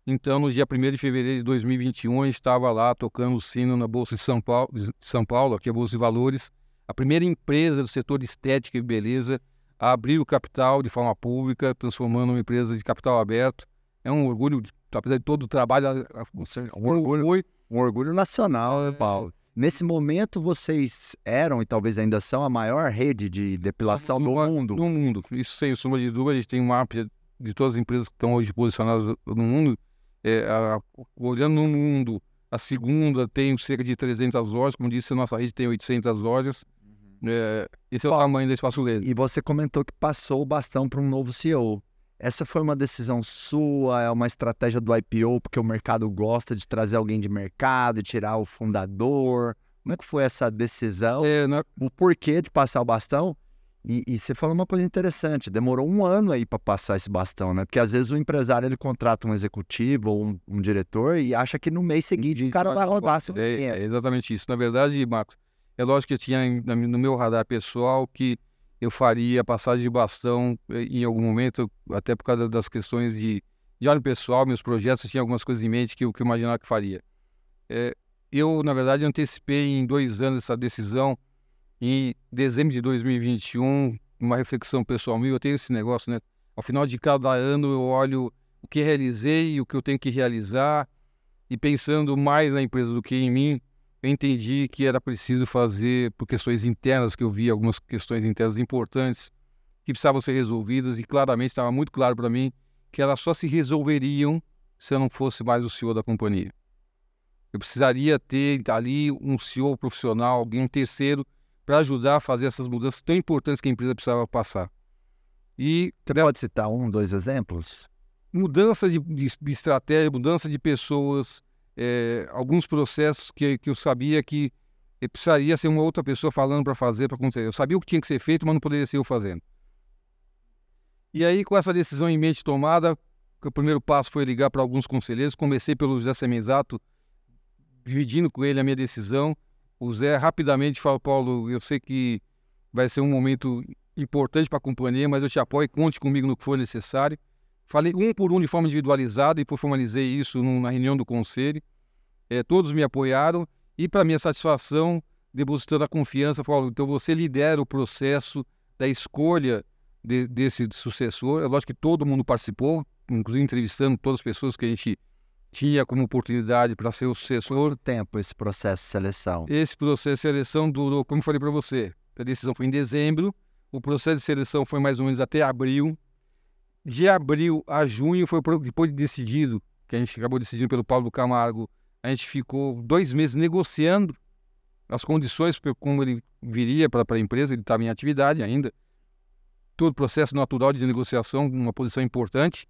Então, no dia 1 de fevereiro de 2021, a gente estava lá tocando o sino na Bolsa de São Paulo, de São Paulo aqui é a Bolsa de Valores. A primeira empresa do setor de estética e beleza a abrir o capital de forma pública, transformando uma empresa de capital aberto é um orgulho, apesar de todo o trabalho, um orgulho, um orgulho nacional, né, é. Paulo. Nesse momento, vocês eram e talvez ainda são a maior rede de depilação do, do mundo. Do mundo. Isso sem suma de dúvida, a gente tem um mapa de todas as empresas que estão hoje posicionadas no mundo. É, a, olhando no mundo, a segunda tem cerca de 300 lojas, como disse, a nossa rede tem 800 lojas. Uhum. É, esse é o tamanho do espaço laser. E você comentou que passou o bastão para um novo CEO. Essa foi uma decisão sua, é uma estratégia do IPO, porque o mercado gosta de trazer alguém de mercado e tirar o fundador. Como é que foi essa decisão? É, né? O porquê de passar o bastão? E, e, você falou uma coisa interessante, demorou um ano aí para passar esse bastão, né? Porque às vezes o empresário ele contrata um executivo ou um, um diretor e acha que no mês seguinte o cara vai rodar seu é, é, exatamente isso. Na verdade, Marcos, é lógico que eu tinha no meu radar pessoal que eu faria passagem de bastão eh, em algum momento, até por causa das questões de, de olho pessoal, meus projetos, tinha algumas coisas em mente que eu, que eu imaginava que faria. É, eu, na verdade, antecipei em dois anos essa decisão. Em dezembro de 2021, uma reflexão pessoal minha, eu tenho esse negócio, né? Ao final de cada ano, eu olho o que realizei, o que eu tenho que realizar, e pensando mais na empresa do que em mim, eu entendi que era preciso fazer por questões internas, que eu vi algumas questões internas importantes que precisavam ser resolvidas e claramente estava muito claro para mim que elas só se resolveriam se eu não fosse mais o CEO da companhia. Eu precisaria ter ali um CEO profissional, alguém um terceiro para ajudar a fazer essas mudanças tão importantes que a empresa precisava passar. E Você pode citar um, dois exemplos? Mudança de, de estratégia, mudança de pessoas, é, alguns processos que, que eu sabia que eu eh, precisaria ser uma outra pessoa falando para fazer para acontecer. Eu sabia o que tinha que ser feito, mas não poderia ser eu fazendo. E aí, com essa decisão em mente tomada, o primeiro passo foi ligar para alguns conselheiros. Comecei pelo José Semizato, dividindo com ele a minha decisão. O Zé rapidamente falou: Paulo, eu sei que vai ser um momento importante para a companhia, mas eu te apoio, conte comigo no que for necessário. Falei um por um de forma individualizada e formalizei isso na reunião do conselho. É, todos me apoiaram e, para minha satisfação, depositando a confiança, falou: então você lidera o processo da escolha de, desse sucessor. É lógico que todo mundo participou, inclusive entrevistando todas as pessoas que a gente tinha como oportunidade para ser o sucessor. Quanto tempo esse processo de seleção? Esse processo de seleção durou, como eu falei para você, a decisão foi em dezembro, o processo de seleção foi mais ou menos até abril, de abril a junho foi depois de decidido, que a gente acabou decidindo pelo Paulo Camargo, a gente ficou dois meses negociando as condições como ele viria para a empresa, ele estava em atividade ainda. Todo o processo natural de negociação, uma posição importante.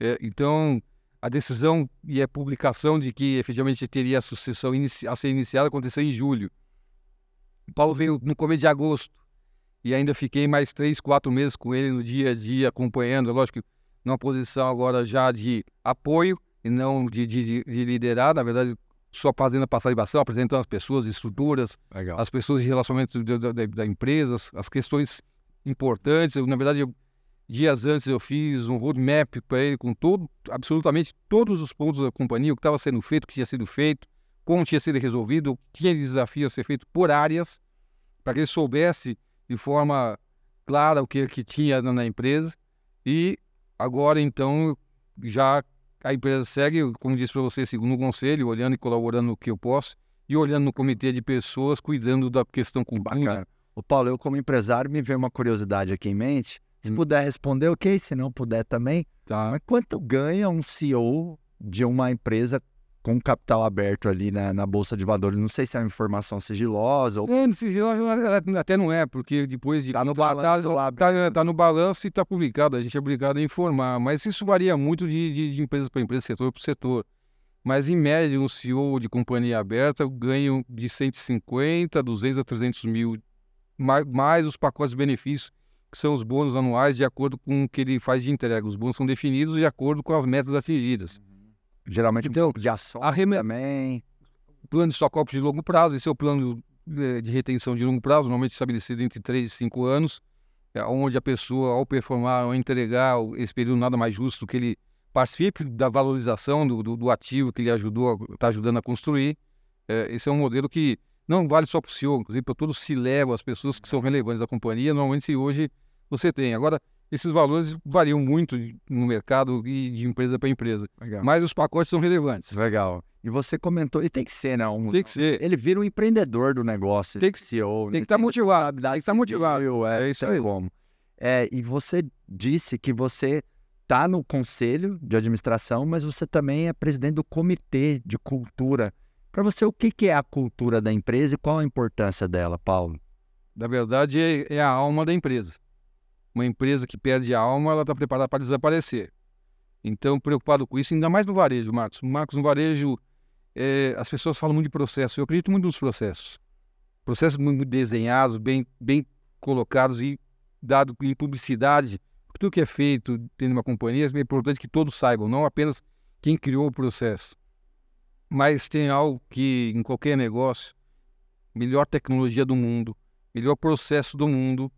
É, então, a decisão e a publicação de que efetivamente teria a sucessão a ser iniciada aconteceu em julho. O Paulo veio no começo de agosto e ainda fiquei mais três, quatro meses com ele no dia a dia, acompanhando, lógico, numa posição agora já de apoio e não de, de, de liderar, na verdade, só fazendo a participação, apresentando as pessoas, estruturas, Legal. as pessoas de relacionamento da, da, da empresa, as questões importantes. Eu, na verdade, eu, dias antes eu fiz um roadmap para ele com todo, absolutamente todos os pontos da companhia, o que estava sendo feito, o que tinha sido feito, como tinha sido resolvido, o que tinha desafio a ser feito por áreas, para que ele soubesse de forma clara o que, que tinha na empresa. E agora, então, já a empresa segue, como disse para você, segundo o conselho, olhando e colaborando o que eu posso e olhando no comitê de pessoas, cuidando da questão com Bacana. O Paulo, eu como empresário me veio uma curiosidade aqui em mente. Se hum. puder responder, ok. Se não puder também. Tá. Mas quanto ganha um CEO de uma empresa com capital aberto ali na, na Bolsa de Valores. Não sei se é uma informação sigilosa ou. É, sigilosa até não é, porque depois de. Tá no tá, tá balanço. Tá, tá, tá, no balanço e está publicado, a gente é obrigado a informar. Mas isso varia muito de, de, de empresa para empresa, setor para setor. Mas, em média, um CEO de companhia aberta ganha de 150, 200 a 300 mil, mais, mais os pacotes de benefícios, que são os bônus anuais, de acordo com o que ele faz de entrega. Os bônus são definidos de acordo com as metas atingidas. Uhum. Geralmente então, de ação rem... também. Plano de socopos de longo prazo, esse é o plano eh, de retenção de longo prazo, normalmente estabelecido entre 3 e 5 anos, é onde a pessoa, ao performar, ao entregar esse período, nada mais justo que ele participe da valorização do, do, do ativo que ele ajudou, está ajudando a construir. É, esse é um modelo que não vale só para o CEO, inclusive para todos se c as pessoas que são relevantes da companhia, normalmente se hoje você tem. Agora, esses valores variam muito no mercado e de empresa para empresa. Legal. Mas os pacotes são relevantes. Legal. E você comentou, e tem que ser, né? Um, tem que ser. Ele vira um empreendedor do negócio. Tem que ser. Tem, né, tem que tá estar motivado. Tem que tá estar motivado. É, é isso aí. Como. É, e você disse que você está no conselho de administração, mas você também é presidente do comitê de cultura. Para você, o que, que é a cultura da empresa e qual a importância dela, Paulo? Na verdade, é, é a alma da empresa. Uma empresa que perde a alma, ela está preparada para desaparecer. Então, preocupado com isso, ainda mais no varejo, Marcos. Marcos, no varejo, é, as pessoas falam muito de processo. Eu acredito muito nos processos. Processos muito desenhados, bem, bem colocados e dado em publicidade. Tudo que é feito dentro de uma companhia é importante que todos saibam, não apenas quem criou o processo. Mas tem algo que, em qualquer negócio, melhor tecnologia do mundo, melhor processo do mundo,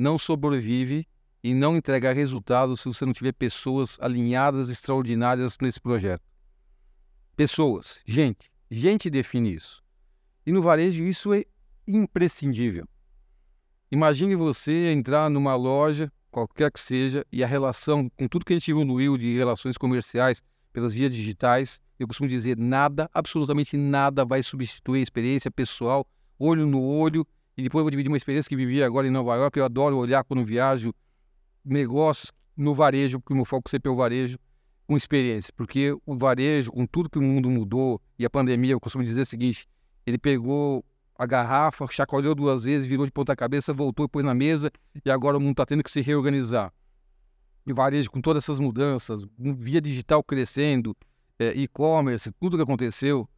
não sobrevive e não entregar resultados se você não tiver pessoas alinhadas extraordinárias nesse projeto. Pessoas, gente, gente define isso. E no varejo isso é imprescindível. Imagine você entrar numa loja, qualquer que seja, e a relação com tudo que a gente evoluiu de relações comerciais pelas vias digitais, eu costumo dizer nada, absolutamente nada vai substituir a experiência pessoal, olho no olho, e depois eu vou dividir uma experiência que vivi agora em Nova York, eu adoro olhar quando viajo negócios no varejo, porque o meu foco sempre é o varejo, com experiência. Porque o varejo, com tudo que o mundo mudou e a pandemia, eu costumo dizer o seguinte: ele pegou a garrafa, chacoalhou duas vezes, virou de ponta cabeça, voltou e pôs na mesa, e agora o mundo está tendo que se reorganizar. E o varejo, com todas essas mudanças, via digital crescendo, é, e-commerce, tudo que aconteceu,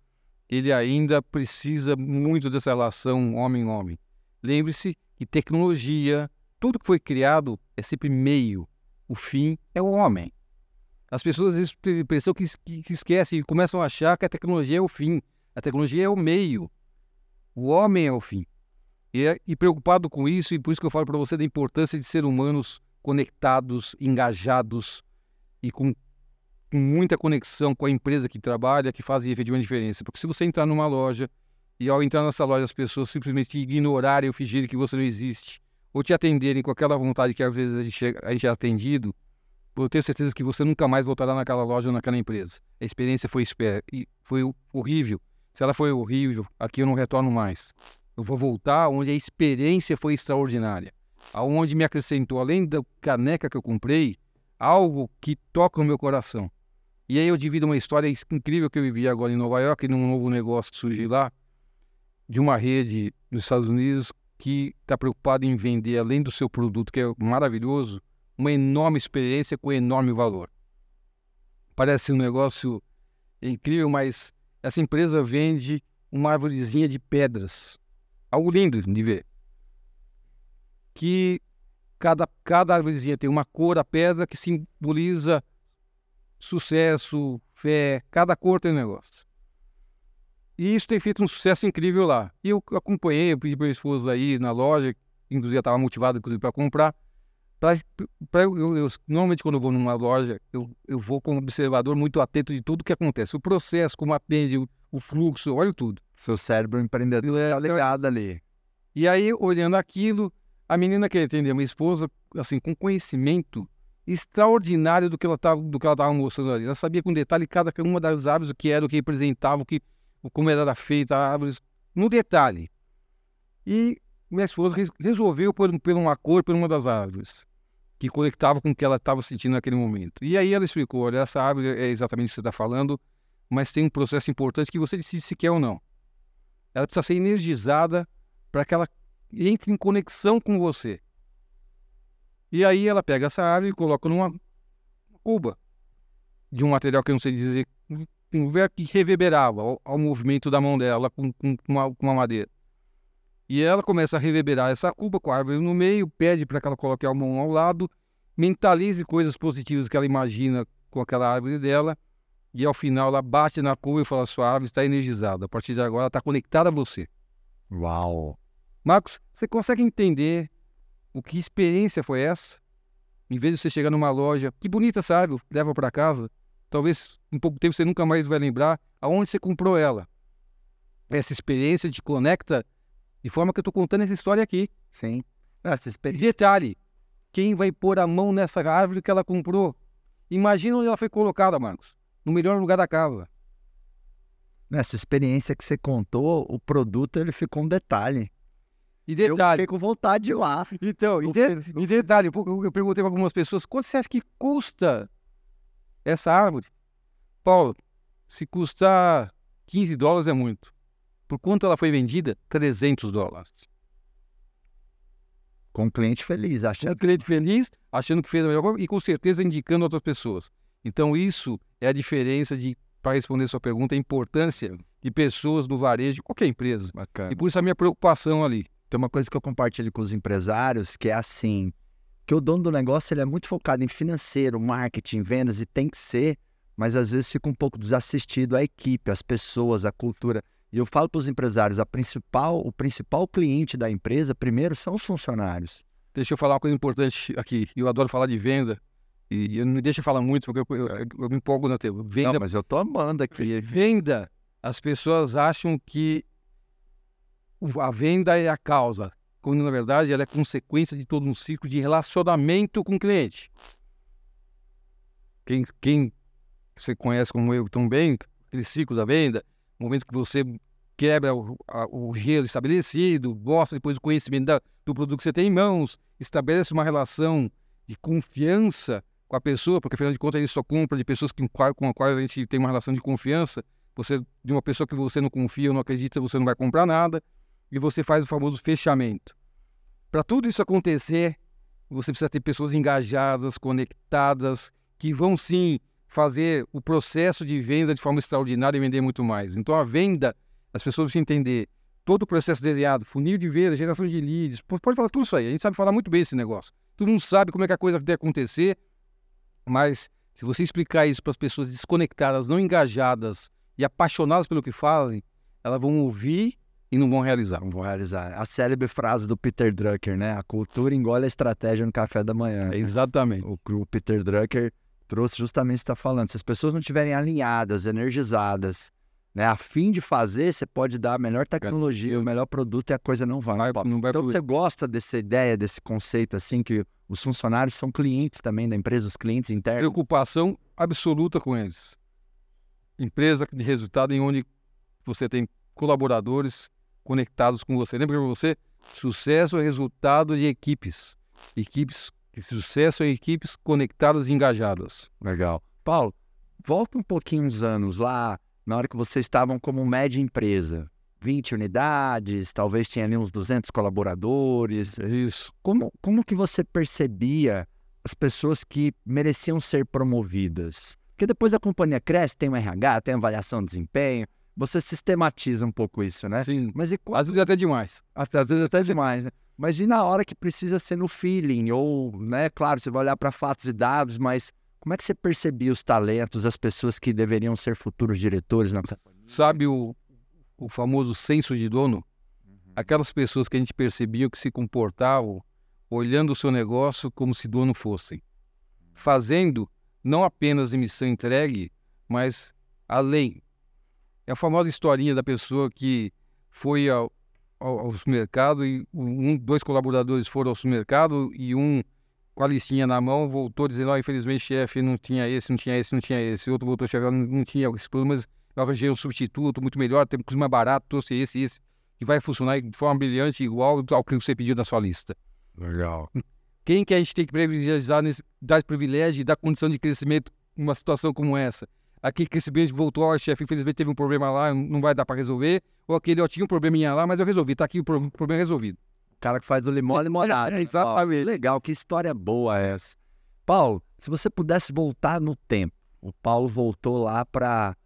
ele ainda precisa muito dessa relação homem-homem. Lembre-se que tecnologia, tudo que foi criado é sempre meio. O fim é o homem. As pessoas às vezes têm a impressão que, que esquecem e começam a achar que a tecnologia é o fim. A tecnologia é o meio. O homem é o fim. E, é, e preocupado com isso, e por isso que eu falo para você da importância de ser humanos conectados, engajados e com, com muita conexão com a empresa que trabalha, que faz efetivamente diferença. Porque se você entrar numa loja e ao entrar nessa loja as pessoas simplesmente ignorarem ou fingirem que você não existe, ou te atenderem com aquela vontade que às vezes a gente, chega, a gente é atendido, eu tenho certeza que você nunca mais voltará naquela loja ou naquela empresa. A experiência foi, foi horrível. Se ela foi horrível, aqui eu não retorno mais. Eu vou voltar onde a experiência foi extraordinária. Aonde me acrescentou, além da caneca que eu comprei, algo que toca o meu coração. E aí eu divido uma história incrível que eu vivi agora em Nova York, num novo negócio que surgiu lá, de uma rede nos Estados Unidos que está preocupado em vender, além do seu produto, que é maravilhoso, uma enorme experiência com enorme valor. Parece um negócio incrível, mas essa empresa vende uma árvorezinha de pedras. Algo lindo de ver. Que cada, cada árvorezinha tem uma cor, a pedra que simboliza sucesso, fé. Cada cor tem um negócio. E isso tem feito um sucesso incrível lá. E eu acompanhei, eu pedi para minha esposa aí na loja, inclusive ela estava motivada inclusive para comprar. Pra, pra eu, eu, normalmente quando eu vou numa loja, eu, eu vou como observador muito atento de tudo que acontece. O processo, como atende, o, o fluxo, olho tudo. Seu cérebro empreendedor está é, ligado é. ali. E aí, olhando aquilo, a menina que atendeu minha esposa, assim, com conhecimento extraordinário do que ela estava mostrando ali. Ela sabia com detalhe cada uma das árvores, o que era, o que representava, o que como ela era feita, árvores, no detalhe. E minha esposa resolveu por, por uma cor, por uma das árvores, que conectava com o que ela estava sentindo naquele momento. E aí ela explicou: olha, essa árvore é exatamente o que você está falando, mas tem um processo importante que você decide se quer ou não. Ela precisa ser energizada para que ela entre em conexão com você. E aí ela pega essa árvore e coloca numa cuba de um material que eu não sei dizer um verbo que reverberava ao, ao, movimento da mão dela com, com, uma, com uma madeira. E ela começa a reverberar essa cuba com a árvore no meio, pede para que ela coloque a mão ao lado, mentalize coisas positivas que ela imagina com aquela árvore dela, e ao final ela bate na cuba e fala: Sua árvore está energizada. A partir de agora ela está conectada a você. Uau! Marcos, você consegue entender o que experiência foi essa? Em vez de você chegar numa loja, que bonita essa árvore, leva para casa talvez em pouco tempo você nunca mais vai lembrar aonde você comprou ela. Essa experiência te conecta de forma que eu estou contando essa história aqui. Sim. Ah, essa experiência. Detalhe, quem vai pôr a mão nessa árvore que ela comprou? Imagina onde ela foi colocada, Marcos. No melhor lugar da casa. Nessa experiência que você contou, o produto ele ficou um detalhe. E detalhe. Eu fiquei com vontade de ir lá. Então, e, de, e detalhe, eu perguntei para algumas pessoas, quanto você acha que custa essa árvore. Paulo, se custar 15 dólares é muito. Por quanto ela foi vendida? 300 dólares. Com cliente feliz, achando. Com cliente feliz, achando que fez a melhor coisa e com certeza indicando outras pessoas. Então, isso é a diferença de, para responder a sua pergunta, a importância de pessoas no varejo de qualquer empresa. Bacana. E por isso a minha preocupação ali. Tem uma coisa que eu compartilho com os empresários que é assim: que o dono do negócio ele é muito focado em financeiro, marketing, vendas e tem que ser, mas às vezes fica um pouco desassistido a equipe, as pessoas, a cultura. E eu falo para os empresários, a principal, o principal cliente da empresa, primeiro, são os funcionários. Deixa eu falar uma coisa importante aqui. Eu adoro falar de venda. E eu não me deixa falar muito, porque eu, eu, é. eu me empolgo na tempo. Venda. Não, mas eu tô amando aqui. Venda. As pessoas acham que a venda é a causa quando na verdade ela é consequência de todo um ciclo de relacionamento com o cliente. Quem, quem você conhece como eu tão bem, aquele ciclo da venda, momento que você quebra o, a, o gelo estabelecido, mostra depois o conhecimento da, do produto que você tem em mãos, estabelece uma relação de confiança com a pessoa, porque afinal de contas a gente só compra de pessoas que, com as quais a gente tem uma relação de confiança. Você, de uma pessoa que você não confia ou não acredita, você não vai comprar nada e você faz o famoso fechamento. Para tudo isso acontecer, você precisa ter pessoas engajadas, conectadas, que vão sim fazer o processo de venda de forma extraordinária e vender muito mais. Então, a venda, as pessoas precisam entender todo o processo desenhado, funil de venda, geração de leads, pode falar tudo isso aí. A gente sabe falar muito bem esse negócio. Todo mundo sabe como é que a coisa deve acontecer, mas se você explicar isso para as pessoas desconectadas, não engajadas e apaixonadas pelo que fazem, elas vão ouvir e não vão realizar. Não vão realizar. É a célebre frase do Peter Drucker, né? A cultura engole a estratégia no café da manhã. Exatamente. O, o Peter Drucker trouxe justamente o que está falando. Se as pessoas não estiverem alinhadas, energizadas, né, a fim de fazer, você pode dar a melhor tecnologia, o melhor produto e a coisa não vai. vai não vai então você gosta dessa ideia, desse conceito assim que os funcionários são clientes também da empresa, os clientes internos. Preocupação absoluta com eles. Empresa de resultado em onde você tem colaboradores conectados com você. Lembra para você? Sucesso é resultado de equipes. Equipes, sucesso é equipes conectadas e engajadas. Legal. Paulo, volta um pouquinho uns anos lá, na hora que vocês estavam como média empresa. 20 unidades, talvez tinha ali uns 200 colaboradores. Isso. Como, como que você percebia as pessoas que mereciam ser promovidas? Porque depois a companhia cresce, tem o um RH, tem avaliação de desempenho, você sistematiza um pouco isso, né? Sim. Mas quando... Às vezes é até demais. Às, às vezes é até demais, né? Mas e na hora que precisa ser no feeling? Ou, né, claro, você vai olhar para fatos e dados, mas como é que você percebia os talentos, as pessoas que deveriam ser futuros diretores na companhia? Sabe o, o famoso senso de dono? Uhum. Aquelas pessoas que a gente percebia que se comportavam olhando o seu negócio como se dono fossem, uhum. fazendo não apenas emissão missão entregue, mas além é a famosa historinha da pessoa que foi ao, ao, ao supermercado e um, dois colaboradores foram ao supermercado e um com a listinha na mão voltou dizendo: oh, infelizmente, chefe, não tinha esse, não tinha esse, não tinha esse. Outro voltou, chefe, não, não tinha esse mas eu arranjei um substituto muito melhor, tem um custo mais barato, trouxe esse, esse, que vai funcionar de forma brilhante, igual ao que você pediu na sua lista. Legal. Quem que a gente tem que privilegiar, dar privilégio e dar condição de crescimento numa situação como essa? Aqui que esse Beijo voltou, ó, chefe, infelizmente teve um problema lá, não vai dar para resolver. Ou aquele, ó, tinha um probleminha lá, mas eu resolvi, tá aqui o problema resolvido. O cara que faz do limão, é limonada. É, exatamente. Ó, legal, que história boa essa. Paulo, se você pudesse voltar no tempo, o Paulo voltou lá para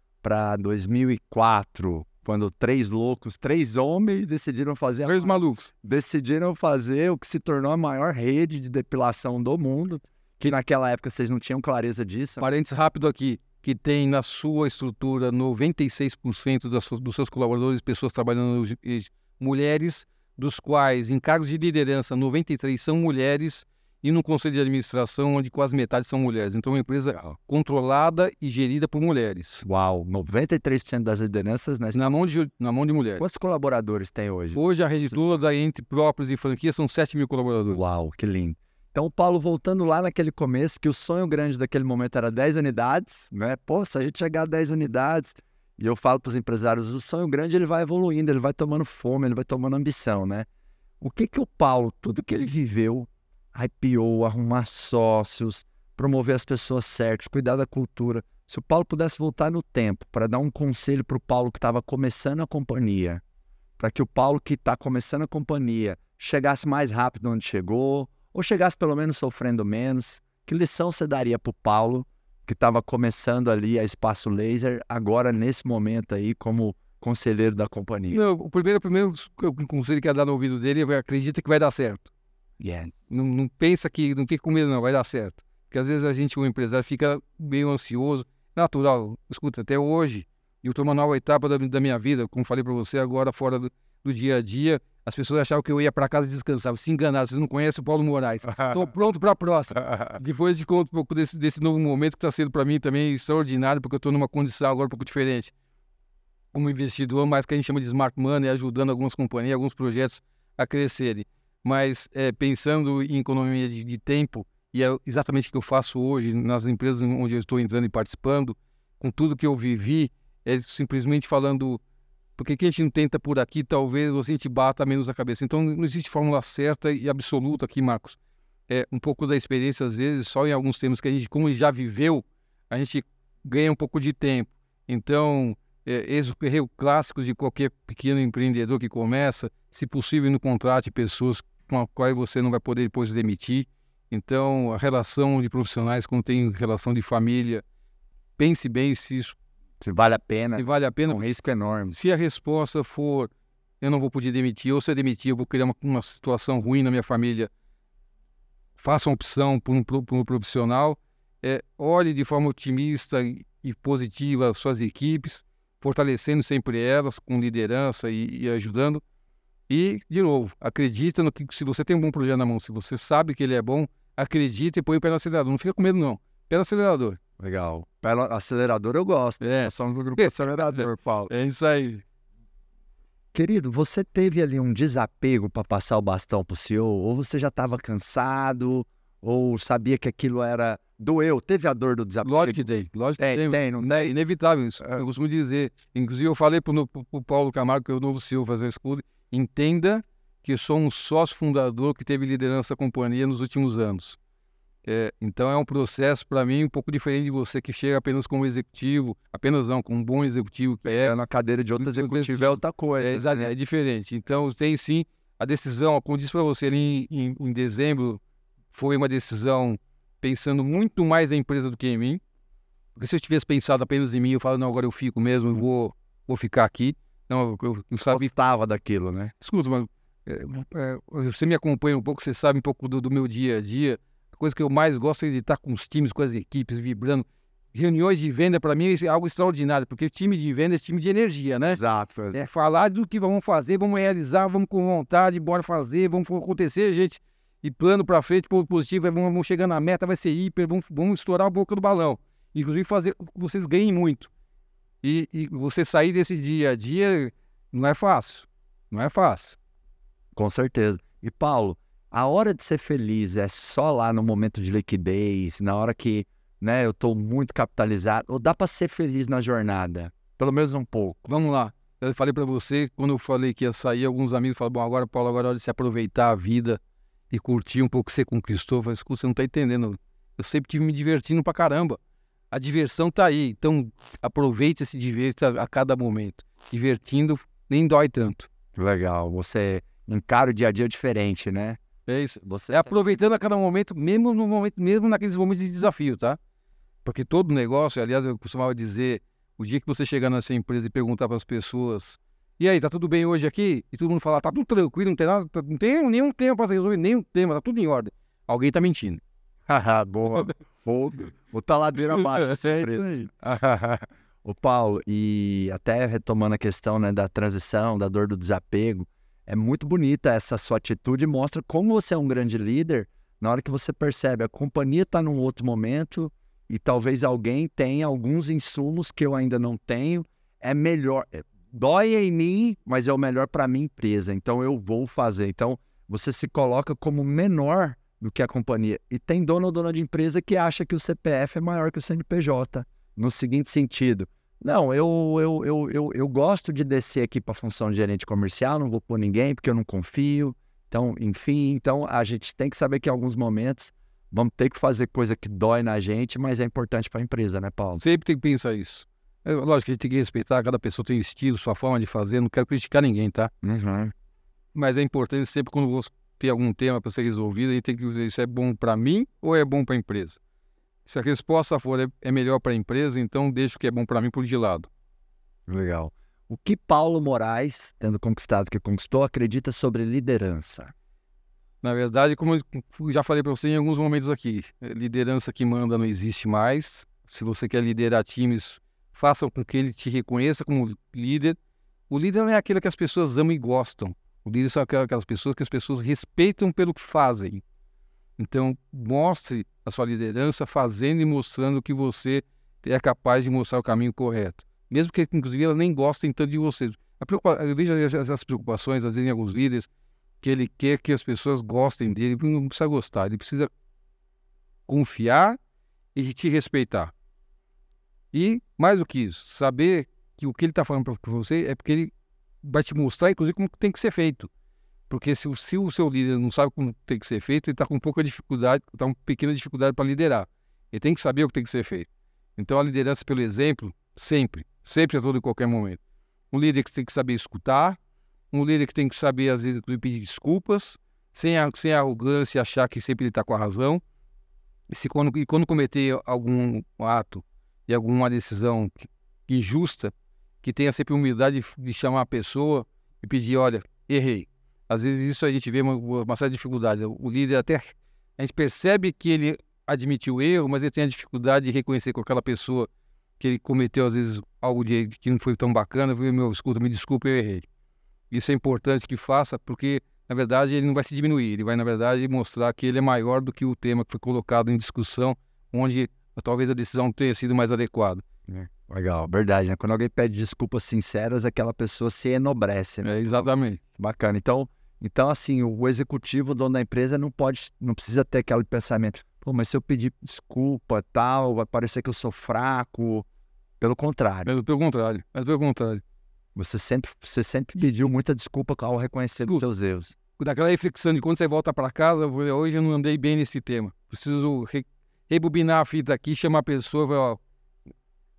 2004, quando três loucos, três homens decidiram fazer. Três malucos. Decidiram fazer o que se tornou a maior rede de depilação do mundo. Que naquela época vocês não tinham clareza disso. Parênteses rápido aqui que tem na sua estrutura 96% das, dos seus colaboradores, pessoas trabalhando, mulheres, dos quais em cargos de liderança 93 são mulheres e no conselho de administração onde quase metade são mulheres. Então uma empresa controlada e gerida por mulheres. Uau, 93% das lideranças né? na mão de na mão de mulheres. Quantos colaboradores tem hoje? Hoje a rede toda da entre próprios e franquia são 7 mil colaboradores. Uau, que lindo. Então, Paulo, voltando lá naquele começo, que o sonho grande daquele momento era 10 unidades, né? Pô, se a gente chegar a 10 unidades, e eu falo para os empresários, o sonho grande ele vai evoluindo, ele vai tomando fome, ele vai tomando ambição, né? O que que o Paulo, tudo que ele viveu, IPO, arrumar sócios, promover as pessoas certas, cuidar da cultura. Se o Paulo pudesse voltar no tempo para dar um conselho para o Paulo que estava começando a companhia, para que o Paulo que está começando a companhia chegasse mais rápido onde chegou, ou chegasse pelo menos sofrendo menos? Que lição você daria para o Paulo, que estava começando ali a Espaço Laser, agora nesse momento aí, como conselheiro da companhia? Não, o primeiro, o primeiro conselho que ia dar no ouvido dele é acredita que vai dar certo. Yeah. Não, não, pensa que, não fica com medo não, vai dar certo. Porque às vezes a gente, como empresário, fica meio ansioso, natural. Escuta, até hoje, eu estou numa nova etapa da, da minha vida, como falei para você agora, fora do, do dia a dia, as pessoas achavam que eu ia para casa e descansava. Se enganaram, vocês não conhecem o Paulo Moraes. Estou pronto para a próxima. Depois de conto um pouco desse, desse novo momento que está sendo para mim também extraordinário, porque eu estou numa condição agora um pouco diferente. Como investidor, mais que a gente chama de smart money, ajudando algumas companhias, alguns projetos a crescerem. Mas é, pensando em economia de, de tempo, e é exatamente o que eu faço hoje nas empresas onde eu estou entrando e participando, com tudo que eu vivi, é simplesmente falando porque quem a gente não tenta por aqui, talvez a gente bata menos a cabeça. Então não existe fórmula certa e absoluta aqui, Marcos. É um pouco da experiência, às vezes, só em alguns temas que a gente, como já viveu, a gente ganha um pouco de tempo. Então, é, esse é o clássico de qualquer pequeno empreendedor que começa, se possível, no contrate pessoas com as quais você não vai poder depois demitir. Então, a relação de profissionais, quando tem relação de família, pense bem se isso se vale a pena. Se vale a pena. É um risco enorme. Se a resposta for eu não vou poder demitir, ou se eu demitir, eu vou criar uma, uma situação ruim na minha família, faça uma opção por um, por um profissional, é, olhe de forma otimista e positiva as suas equipes, fortalecendo sempre elas com liderança e, e ajudando. E, de novo, acredita no que se você tem um bom projeto na mão, se você sabe que ele é bom, acredita e põe o pé no acelerador. Não fica com medo, não. Pé no acelerador. Legal. Pela acelerador eu gosto. É. Somos um grupo acelerador, Paulo. É isso aí. Querido, você teve ali um desapego para passar o bastão para o CEO? Ou você já estava cansado? Ou sabia que aquilo era. Doeu? Teve a dor do desapego? Lógico que tem. Lógico que tem. Tem, não É inevitável isso. É. Eu costumo dizer. Inclusive, eu falei para o Paulo Camargo, que é o novo CEO fazer escudo. Entenda que eu sou um sócio fundador que teve liderança da companhia nos últimos anos. É, então é um processo para mim um pouco diferente de você que chega apenas como executivo, apenas não, como um bom executivo que é, é na cadeira de outro executivo, executivo é outra coisa. É, né? é diferente. Então tem sim a decisão, como disse para você ali em, em, em dezembro, foi uma decisão pensando muito mais na empresa do que em mim. Porque se eu tivesse pensado apenas em mim, eu falo, não, agora eu fico mesmo, eu vou, vou ficar aqui. Não, eu, eu sabia. daquilo, né? Escuta, mas é, é, você me acompanha um pouco, você sabe um pouco do, do meu dia a dia. A coisa que eu mais gosto é de estar com os times, com as equipes, vibrando. Reuniões de venda, para mim, é algo extraordinário, porque time de venda é time de energia, né? Exato. É. é falar do que vamos fazer, vamos realizar, vamos com vontade, bora fazer, vamos acontecer, gente. E plano para frente, ponto positivo, é vamos chegando na meta, vai ser hiper, vamos, vamos estourar a boca do balão. Inclusive, fazer que vocês ganhem muito. E, e você sair desse dia a dia não é fácil. Não é fácil. Com certeza. E, Paulo, a hora de ser feliz é só lá no momento de liquidez, na hora que né, eu estou muito capitalizado, ou dá para ser feliz na jornada? Pelo menos um pouco. Vamos lá. Eu falei para você, quando eu falei que ia sair, alguns amigos falaram, bom, agora, Paulo, agora é hora de se aproveitar a vida e curtir um pouco o que você conquistou. Eu falei, escuta, você não está entendendo. Eu sempre tive me divertindo para caramba. A diversão está aí. Então, aproveite esse divertir a cada momento. Divertindo nem dói tanto. Legal. Você encara o dia a dia diferente, né? É isso. Você é aproveitando a cada momento, mesmo no momento, mesmo naqueles momentos de desafio, tá? Porque todo negócio, aliás, eu costumava dizer, o dia que você chegar sua empresa e perguntar para as pessoas, e aí, tá tudo bem hoje aqui? E todo mundo falar, tá tudo tranquilo, não tem nada, tá, não tem nenhum tema para resolver, nenhum tema, tá tudo em ordem. Alguém tá mentindo. Boa. Vou, vou tá ladeira abaixo. é isso aí. Ô Paulo, e até retomando a questão né, da transição, da dor do desapego, é muito bonita essa sua atitude, mostra como você é um grande líder na hora que você percebe a companhia está num outro momento e talvez alguém tenha alguns insumos que eu ainda não tenho, é melhor, é, dói em mim, mas é o melhor para minha empresa, então eu vou fazer. Então você se coloca como menor do que a companhia. E tem dono ou dona de empresa que acha que o CPF é maior que o CNPJ, no seguinte sentido, não, eu, eu, eu, eu, eu gosto de descer aqui para a função de gerente comercial, não vou por ninguém porque eu não confio. Então, enfim, então a gente tem que saber que em alguns momentos vamos ter que fazer coisa que dói na gente, mas é importante para a empresa, né, Paulo? Sempre tem que pensar isso. É, lógico que a gente tem que respeitar, cada pessoa tem estilo, sua forma de fazer, não quero criticar ninguém, tá? Uhum. Mas é importante sempre quando você tem algum tema para ser resolvido, a gente tem que dizer isso é bom para mim ou é bom para a empresa? Se a resposta for é, é melhor para a empresa, então deixo o que é bom para mim por de lado. Legal. O que Paulo Moraes, tendo conquistado o que conquistou, acredita sobre liderança? Na verdade, como eu já falei para você em alguns momentos aqui, liderança que manda não existe mais. Se você quer liderar times, faça com que ele te reconheça como líder. O líder não é aquele que as pessoas amam e gostam. O líder são aquelas pessoas que as pessoas respeitam pelo que fazem. Então, mostre a sua liderança fazendo e mostrando que você é capaz de mostrar o caminho correto. Mesmo que, inclusive, elas nem gostem tanto de você. Eu vejo essas preocupações, às vezes, em alguns líderes, que ele quer que as pessoas gostem dele, ele não precisa gostar, ele precisa confiar e te respeitar. E, mais do que isso, saber que o que ele está falando para você é porque ele vai te mostrar, inclusive, como tem que ser feito. Porque se o, se o seu líder não sabe como tem que ser feito, ele está com pouca dificuldade, está com pequena dificuldade para liderar. Ele tem que saber o que tem que ser feito. Então a liderança pelo exemplo, sempre, sempre a todo e qualquer momento. Um líder que tem que saber escutar, um líder que tem que saber, às vezes, pedir desculpas, sem, a, sem a arrogância e achar que sempre ele está com a razão. E, se quando, e quando cometer algum ato e alguma decisão injusta, que tenha sempre humildade de, de chamar a pessoa e pedir, olha, errei, às vezes isso a gente vê uma, uma certa dificuldade. O líder até a gente percebe que ele admitiu o erro, mas ele tem a dificuldade de reconhecer com aquela pessoa que ele cometeu às vezes algo de, que não foi tão bacana, foi meu, escuta, me desculpe, eu errei. Isso é importante que faça, porque na verdade ele não vai se diminuir, ele vai na verdade mostrar que ele é maior do que o tema que foi colocado em discussão, onde talvez a decisão tenha sido mais adequada. É. Legal, verdade, né? Quando alguém pede desculpas sinceras, aquela pessoa se enobrece, né? É, exatamente. Bacana. Então, então, assim, o executivo, o dono da empresa, não pode, não precisa ter aquele pensamento, pô, mas se eu pedir desculpa, tal, vai parecer que eu sou fraco. Pelo contrário. Pelo, pelo contrário, mas pelo contrário. Você sempre, você sempre pediu muita desculpa ao reconhecer os seus erros. Daquela reflexão de quando você volta para casa, hoje eu não andei bem nesse tema. Preciso re, rebobinar a fita aqui, chamar a pessoa e falar, ó,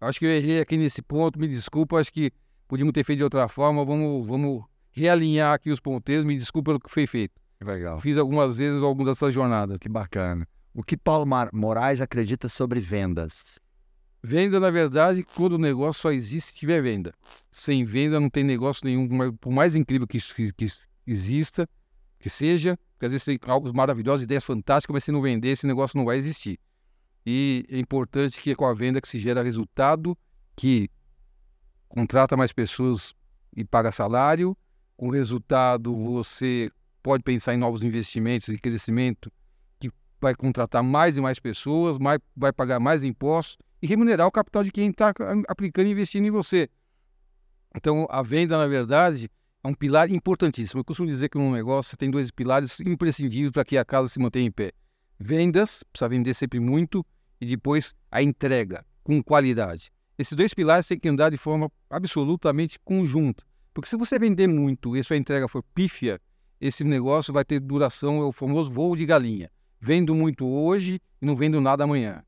acho que eu errei aqui nesse ponto, me desculpa, acho que podíamos ter feito de outra forma, vamos, vamos realinhar aqui os ponteiros, me desculpa pelo que foi feito. Legal. Fiz algumas vezes algumas dessas jornadas. Que bacana. O que Paulo Mar Moraes acredita sobre vendas? Venda, na verdade, quando o negócio só existe se tiver venda. Sem venda não tem negócio nenhum, por mais incrível que, isso, que, que exista, que seja, porque às vezes tem algo maravilhoso, ideias fantásticas, mas se não vender, esse negócio não vai existir. E é importante que é com a venda que se gera resultado, que contrata mais pessoas e paga salário, com resultado uhum. você pode pensar em novos investimentos e crescimento que vai contratar mais e mais pessoas, mais, vai pagar mais impostos e remunerar o capital de quem está aplicando e investindo em você. Então, a venda, na verdade, é um pilar importantíssimo. Eu costumo dizer que num negócio você tem dois pilares imprescindíveis para que a casa se mantenha em pé: vendas, precisa vender sempre muito, e depois a entrega com qualidade. Esses dois pilares têm que andar de forma absolutamente conjunta. Porque se você vender muito e sua entrega for pífia, esse negócio vai ter duração, é o famoso voo de galinha. Vendo muito hoje e não vendo nada amanhã.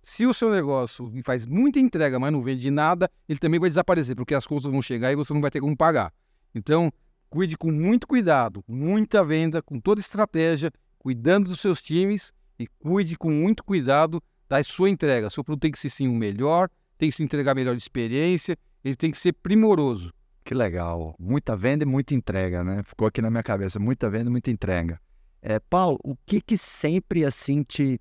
Se o seu negócio faz muita entrega, mas não vende nada, ele também vai desaparecer, porque as contas vão chegar e você não vai ter como pagar. Então, cuide com muito cuidado, muita venda, com toda estratégia, cuidando dos seus times e cuide com muito cuidado da sua entrega. Seu produto tem que ser sim o melhor, tem que se entregar melhor de experiência, ele tem que ser primoroso. Que legal. Muita venda e muita entrega, né? Ficou aqui na minha cabeça. Muita venda e muita entrega. É, Paulo, o que que sempre assim te...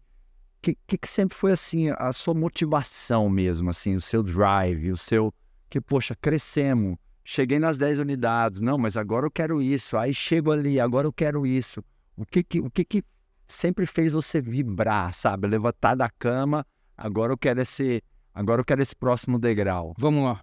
O que, que, que sempre foi assim a sua motivação mesmo, assim, o seu drive, o seu... Que, poxa, crescemos, cheguei nas 10 unidades, não, mas agora eu quero isso, aí chego ali, agora eu quero isso. O que que, o que, que sempre fez você vibrar, sabe? Levantar da cama, agora eu quero esse, agora eu quero esse próximo degrau. Vamos lá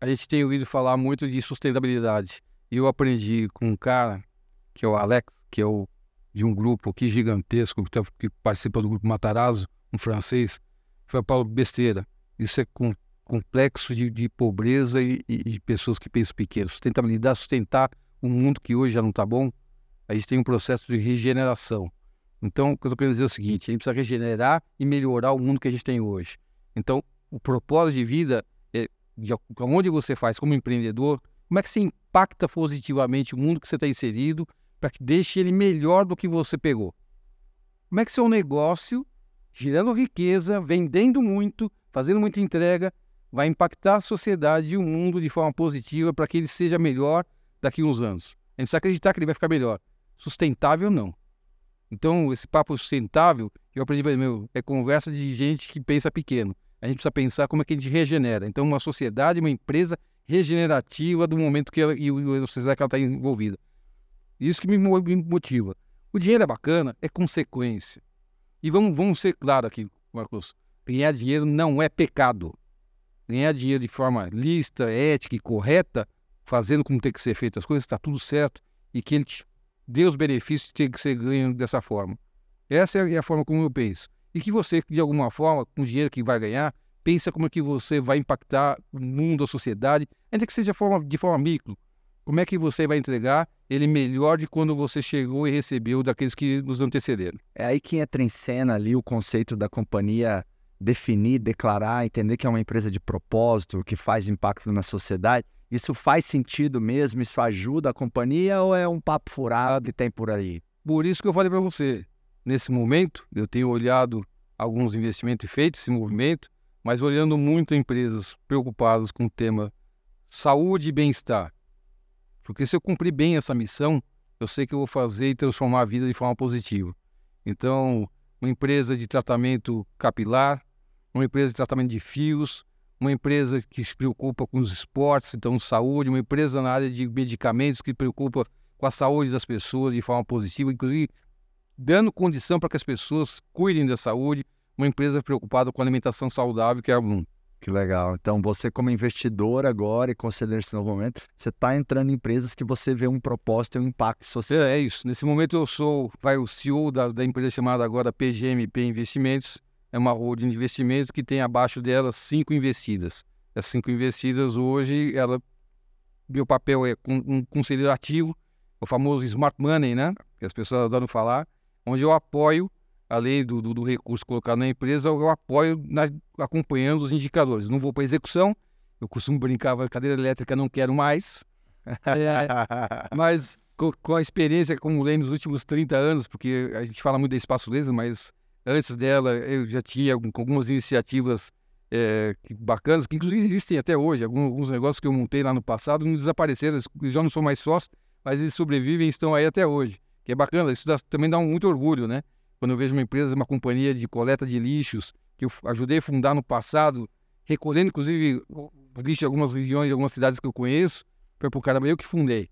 a gente tem ouvido falar muito de sustentabilidade. eu aprendi com um cara, que é o Alex, que é o, de um grupo aqui gigantesco, que, tá, que participa do grupo Matarazzo, um francês, foi Paulo Besteira. Isso é com, complexo de, de pobreza e, e, de pessoas que pensam pequeno. Sustentabilidade, sustentar um mundo que hoje já não está bom, a gente tem um processo de regeneração. Então, o que eu querendo dizer é o seguinte: a gente precisa regenerar e melhorar o mundo que a gente tem hoje. Então, o propósito de vida de onde você faz como empreendedor, como é que você impacta positivamente o mundo que você está inserido para que deixe ele melhor do que você pegou? Como é que seu negócio, gerando riqueza, vendendo muito, fazendo muita entrega, vai impactar a sociedade e o mundo de forma positiva para que ele seja melhor daqui a uns anos? A gente precisa acreditar que ele vai ficar melhor. Sustentável, não. Então, esse papo sustentável, eu aprendi, meu, é conversa de gente que pensa pequeno a gente precisa pensar como é que a gente regenera. Então, uma sociedade, uma empresa regenerativa do momento que ela, e a sociedade que ela está envolvida. Isso que me motiva. O dinheiro é bacana, é consequência. E vamos, vamos ser claros aqui, Marcos. Ganhar dinheiro não é pecado. Ganhar dinheiro de forma lista, ética e correta, fazendo como tem que ser feito as coisas, está tudo certo e que ele te dê os benefícios que tem que ser ganho dessa forma. Essa é a é forma como eu penso e que você, de alguma forma, com o dinheiro que vai ganhar, pensa como é que você vai impactar o mundo, a sociedade, ainda que seja forma, de forma micro. Como é que você vai entregar ele melhor de quando você chegou e recebeu daqueles que nos antecederam? É aí que entra em cena ali o conceito da companhia definir, declarar, entender que é uma empresa de propósito, que faz impacto na sociedade. Isso faz sentido mesmo? Isso ajuda a companhia ou é um papo furado que tem por aí? Por isso que eu falei para você, nesse momento, eu tenho olhado alguns investimentos feitos, esse movimento, mas olhando muito empresas preocupadas com o tema saúde e bem-estar. Porque se eu cumprir bem essa missão, eu sei que eu vou fazer e transformar a vida de forma positiva. Então, uma empresa de tratamento capilar, uma empresa de tratamento de fios, uma empresa que se preocupa com os esportes, então saúde, uma empresa na área de medicamentos que preocupa com a saúde das pessoas de forma positiva, inclusive dando condição para que as pessoas cuidem da saúde, uma empresa preocupada com a alimentação saudável, que é a Bloom. Que legal. Então, você como investidor agora e conselheiro nesse novo momento, você está entrando em empresas que você vê um propósito e um impacto social. É, é isso. Nesse momento eu sou vai, o CEO da, da empresa chamada agora PGMP Investimentos. É uma holding de investimentos que tem abaixo dela cinco investidas. As cinco investidas hoje, ela, meu papel é um, um conselheiro ativo, o famoso smart money, né? Que as pessoas adoram falar onde eu apoio, além do, do, do recurso colocado na empresa, eu apoio na, acompanhando os indicadores. Não vou para execução, eu costumo brincar, cadeira elétrica não quero mais, é, é. mas com, com, a experiência que acumulei nos últimos 30 anos, porque a gente fala muito da espaço laser, mas antes dela eu já tinha algumas iniciativas é, bacanas, que inclusive existem até hoje. Alguns, alguns, negócios que eu montei lá no passado não desapareceram, já não sou mais sócio, mas eles sobrevivem e estão aí até hoje que é bacana, isso dá, também dá um, muito orgulho, né? Quando eu vejo uma empresa, uma companhia de coleta de lixos, que eu ajudei a fundar no passado, recolhendo inclusive lixo de algumas regiões, de algumas cidades que eu conheço, foi pro caramba, eu que fundei.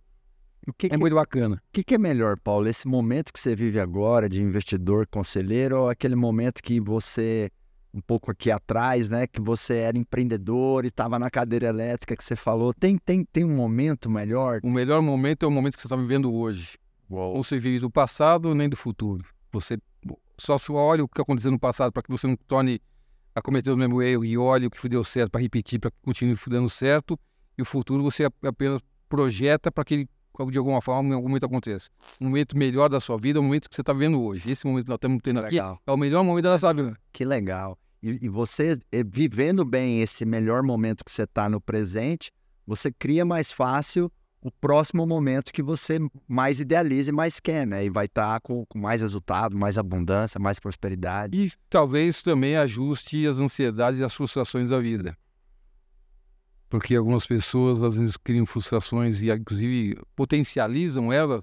O que é que, muito bacana. O que, que, é melhor, Paulo? Esse momento que você vive agora de investidor, conselheiro, ou aquele momento que você, um pouco aqui atrás, né? Que você era empreendedor e estava na cadeira elétrica que você falou. Tem, tem, tem um momento melhor? O melhor momento é o momento que você está vivendo hoje. Uou. Wow. Você vive do passado nem do futuro. Você só se olha o que aconteceu no passado para que você não torne a cometer o mesmo erro e olhe o que deu certo para repetir, para continuar dando certo. E o futuro você apenas projeta para que ele, de alguma forma, em algum momento aconteça. Um momento melhor da sua vida é o momento que você está vivendo hoje. Esse momento que nós estamos tendo aqui legal. é o melhor momento da nossa vida. Que legal. E, e você, eh, vivendo bem esse melhor momento que você está no presente, você cria mais fácil o próximo momento que você mais idealiza e mais quer, né? E vai estar tá com, com, mais resultado, mais abundância, mais prosperidade. E talvez também ajuste as ansiedades e as frustrações da vida. Porque algumas pessoas às vezes criam frustrações e, inclusive, potencializam elas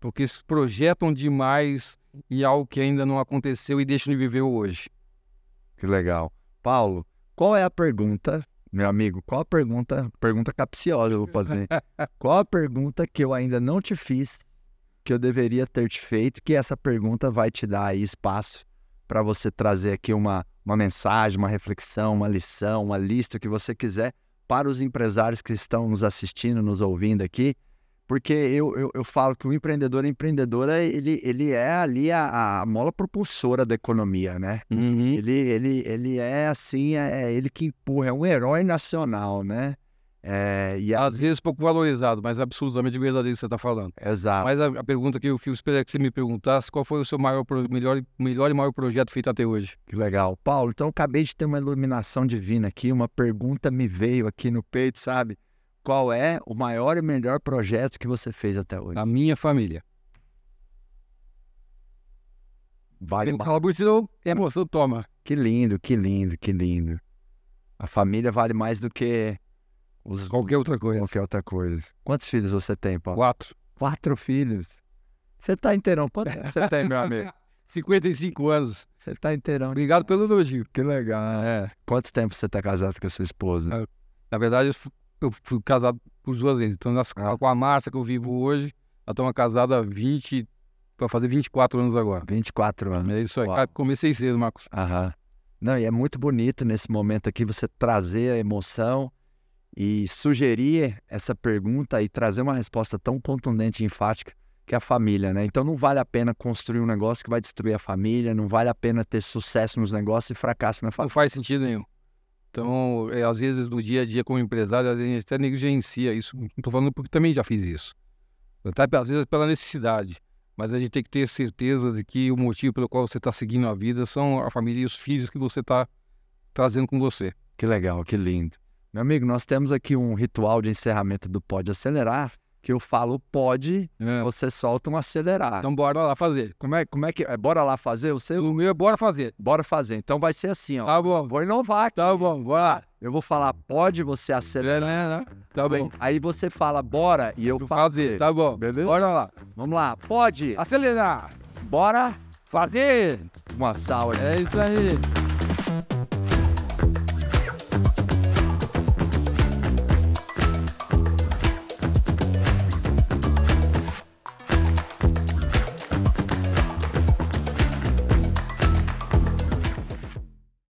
porque se projetam demais em algo que ainda não aconteceu e deixam de viver hoje. Que legal. Paulo, qual é a pergunta meu amigo, qual a pergunta, pergunta capciosa eu vou fazer. qual a pergunta que eu ainda não te fiz, que eu deveria ter te feito, que essa pergunta vai te dar aí espaço para você trazer aqui uma, uma mensagem, uma reflexão, uma lição, uma lista, o que você quiser para os empresários que estão nos assistindo, nos ouvindo aqui. Porque eu, eu, eu falo que o empreendedor, a é empreendedora, é, ele, ele é ali a, a mola propulsora da economia, né? Uhum. Ele, ele, ele é assim, é, é, ele que empurra, é um herói nacional, né? É, e a... Às vezes pouco valorizado, mas absolutamente verdadeiro que você está falando. Exato. Mas a, a, pergunta que eu fiz, espero que você me perguntasse, qual foi o seu maior, melhor, melhor e maior projeto feito até hoje? Que legal. Paulo, então eu acabei de ter uma iluminação divina aqui, uma pergunta me veio aqui no peito, sabe? Qual é o maior e melhor projeto que você fez até hoje? A minha família. Vale mais. Fala por senão emoção é toma. Que lindo, que lindo, que lindo. A família vale mais do que os... qualquer outra coisa. Qualquer outra coisa. Quantos filhos você tem, Paulo? Quatro. Quatro filhos. Você tá inteirão. Quanto você tem, meu amigo? 55 anos. Você tá inteirão. Obrigado pelo elogio. Que legal. É. Quanto tempo você tá casado com a sua esposa? Ah, na verdade, eu eu fui casado por duas vezes. Então, nas, ah. com a Márcia que eu vivo hoje, ela estamos casada há 20, para fazer 24 anos agora. 24 anos. É isso aí. Uau. Comecei cedo, Marcos. Aham. Não, e é muito bonito nesse momento aqui você trazer a emoção e sugerir essa pergunta e trazer uma resposta tão contundente e enfática que é a família, né? Então não vale a pena construir um negócio que vai destruir a família, não vale a pena ter sucesso nos negócios e fracasso na família. Não faz sentido nenhum. Então, é, às vezes, no dia a dia, como empresário, às vezes a gente até negligencia isso. Não estou falando porque também já fiz isso. Até, tá, às vezes, pela necessidade. Mas a gente tem que ter certeza de que o motivo pelo qual você está seguindo a vida são a família e os filhos que você está trazendo com você. Que legal, que lindo. Meu amigo, nós temos aqui um ritual de encerramento do Pode Acelerar, que eu falo pode, é. você solta um acelerar. Então bora lá fazer. Como é, como é que é? Bora lá fazer? Você... O meu é bora fazer. Bora fazer. Então vai ser assim, ó. Tá bom. Vou inovar aqui. Tá bom, bora lá. Eu vou falar pode, você acelera. É, né? Tá bem. Aí você fala bora e eu vou Fazer. Tá bom. Beleza? Bora lá. Vamos lá. Pode. Acelerar. Bora. Fazer. Uma saúde. É isso aí.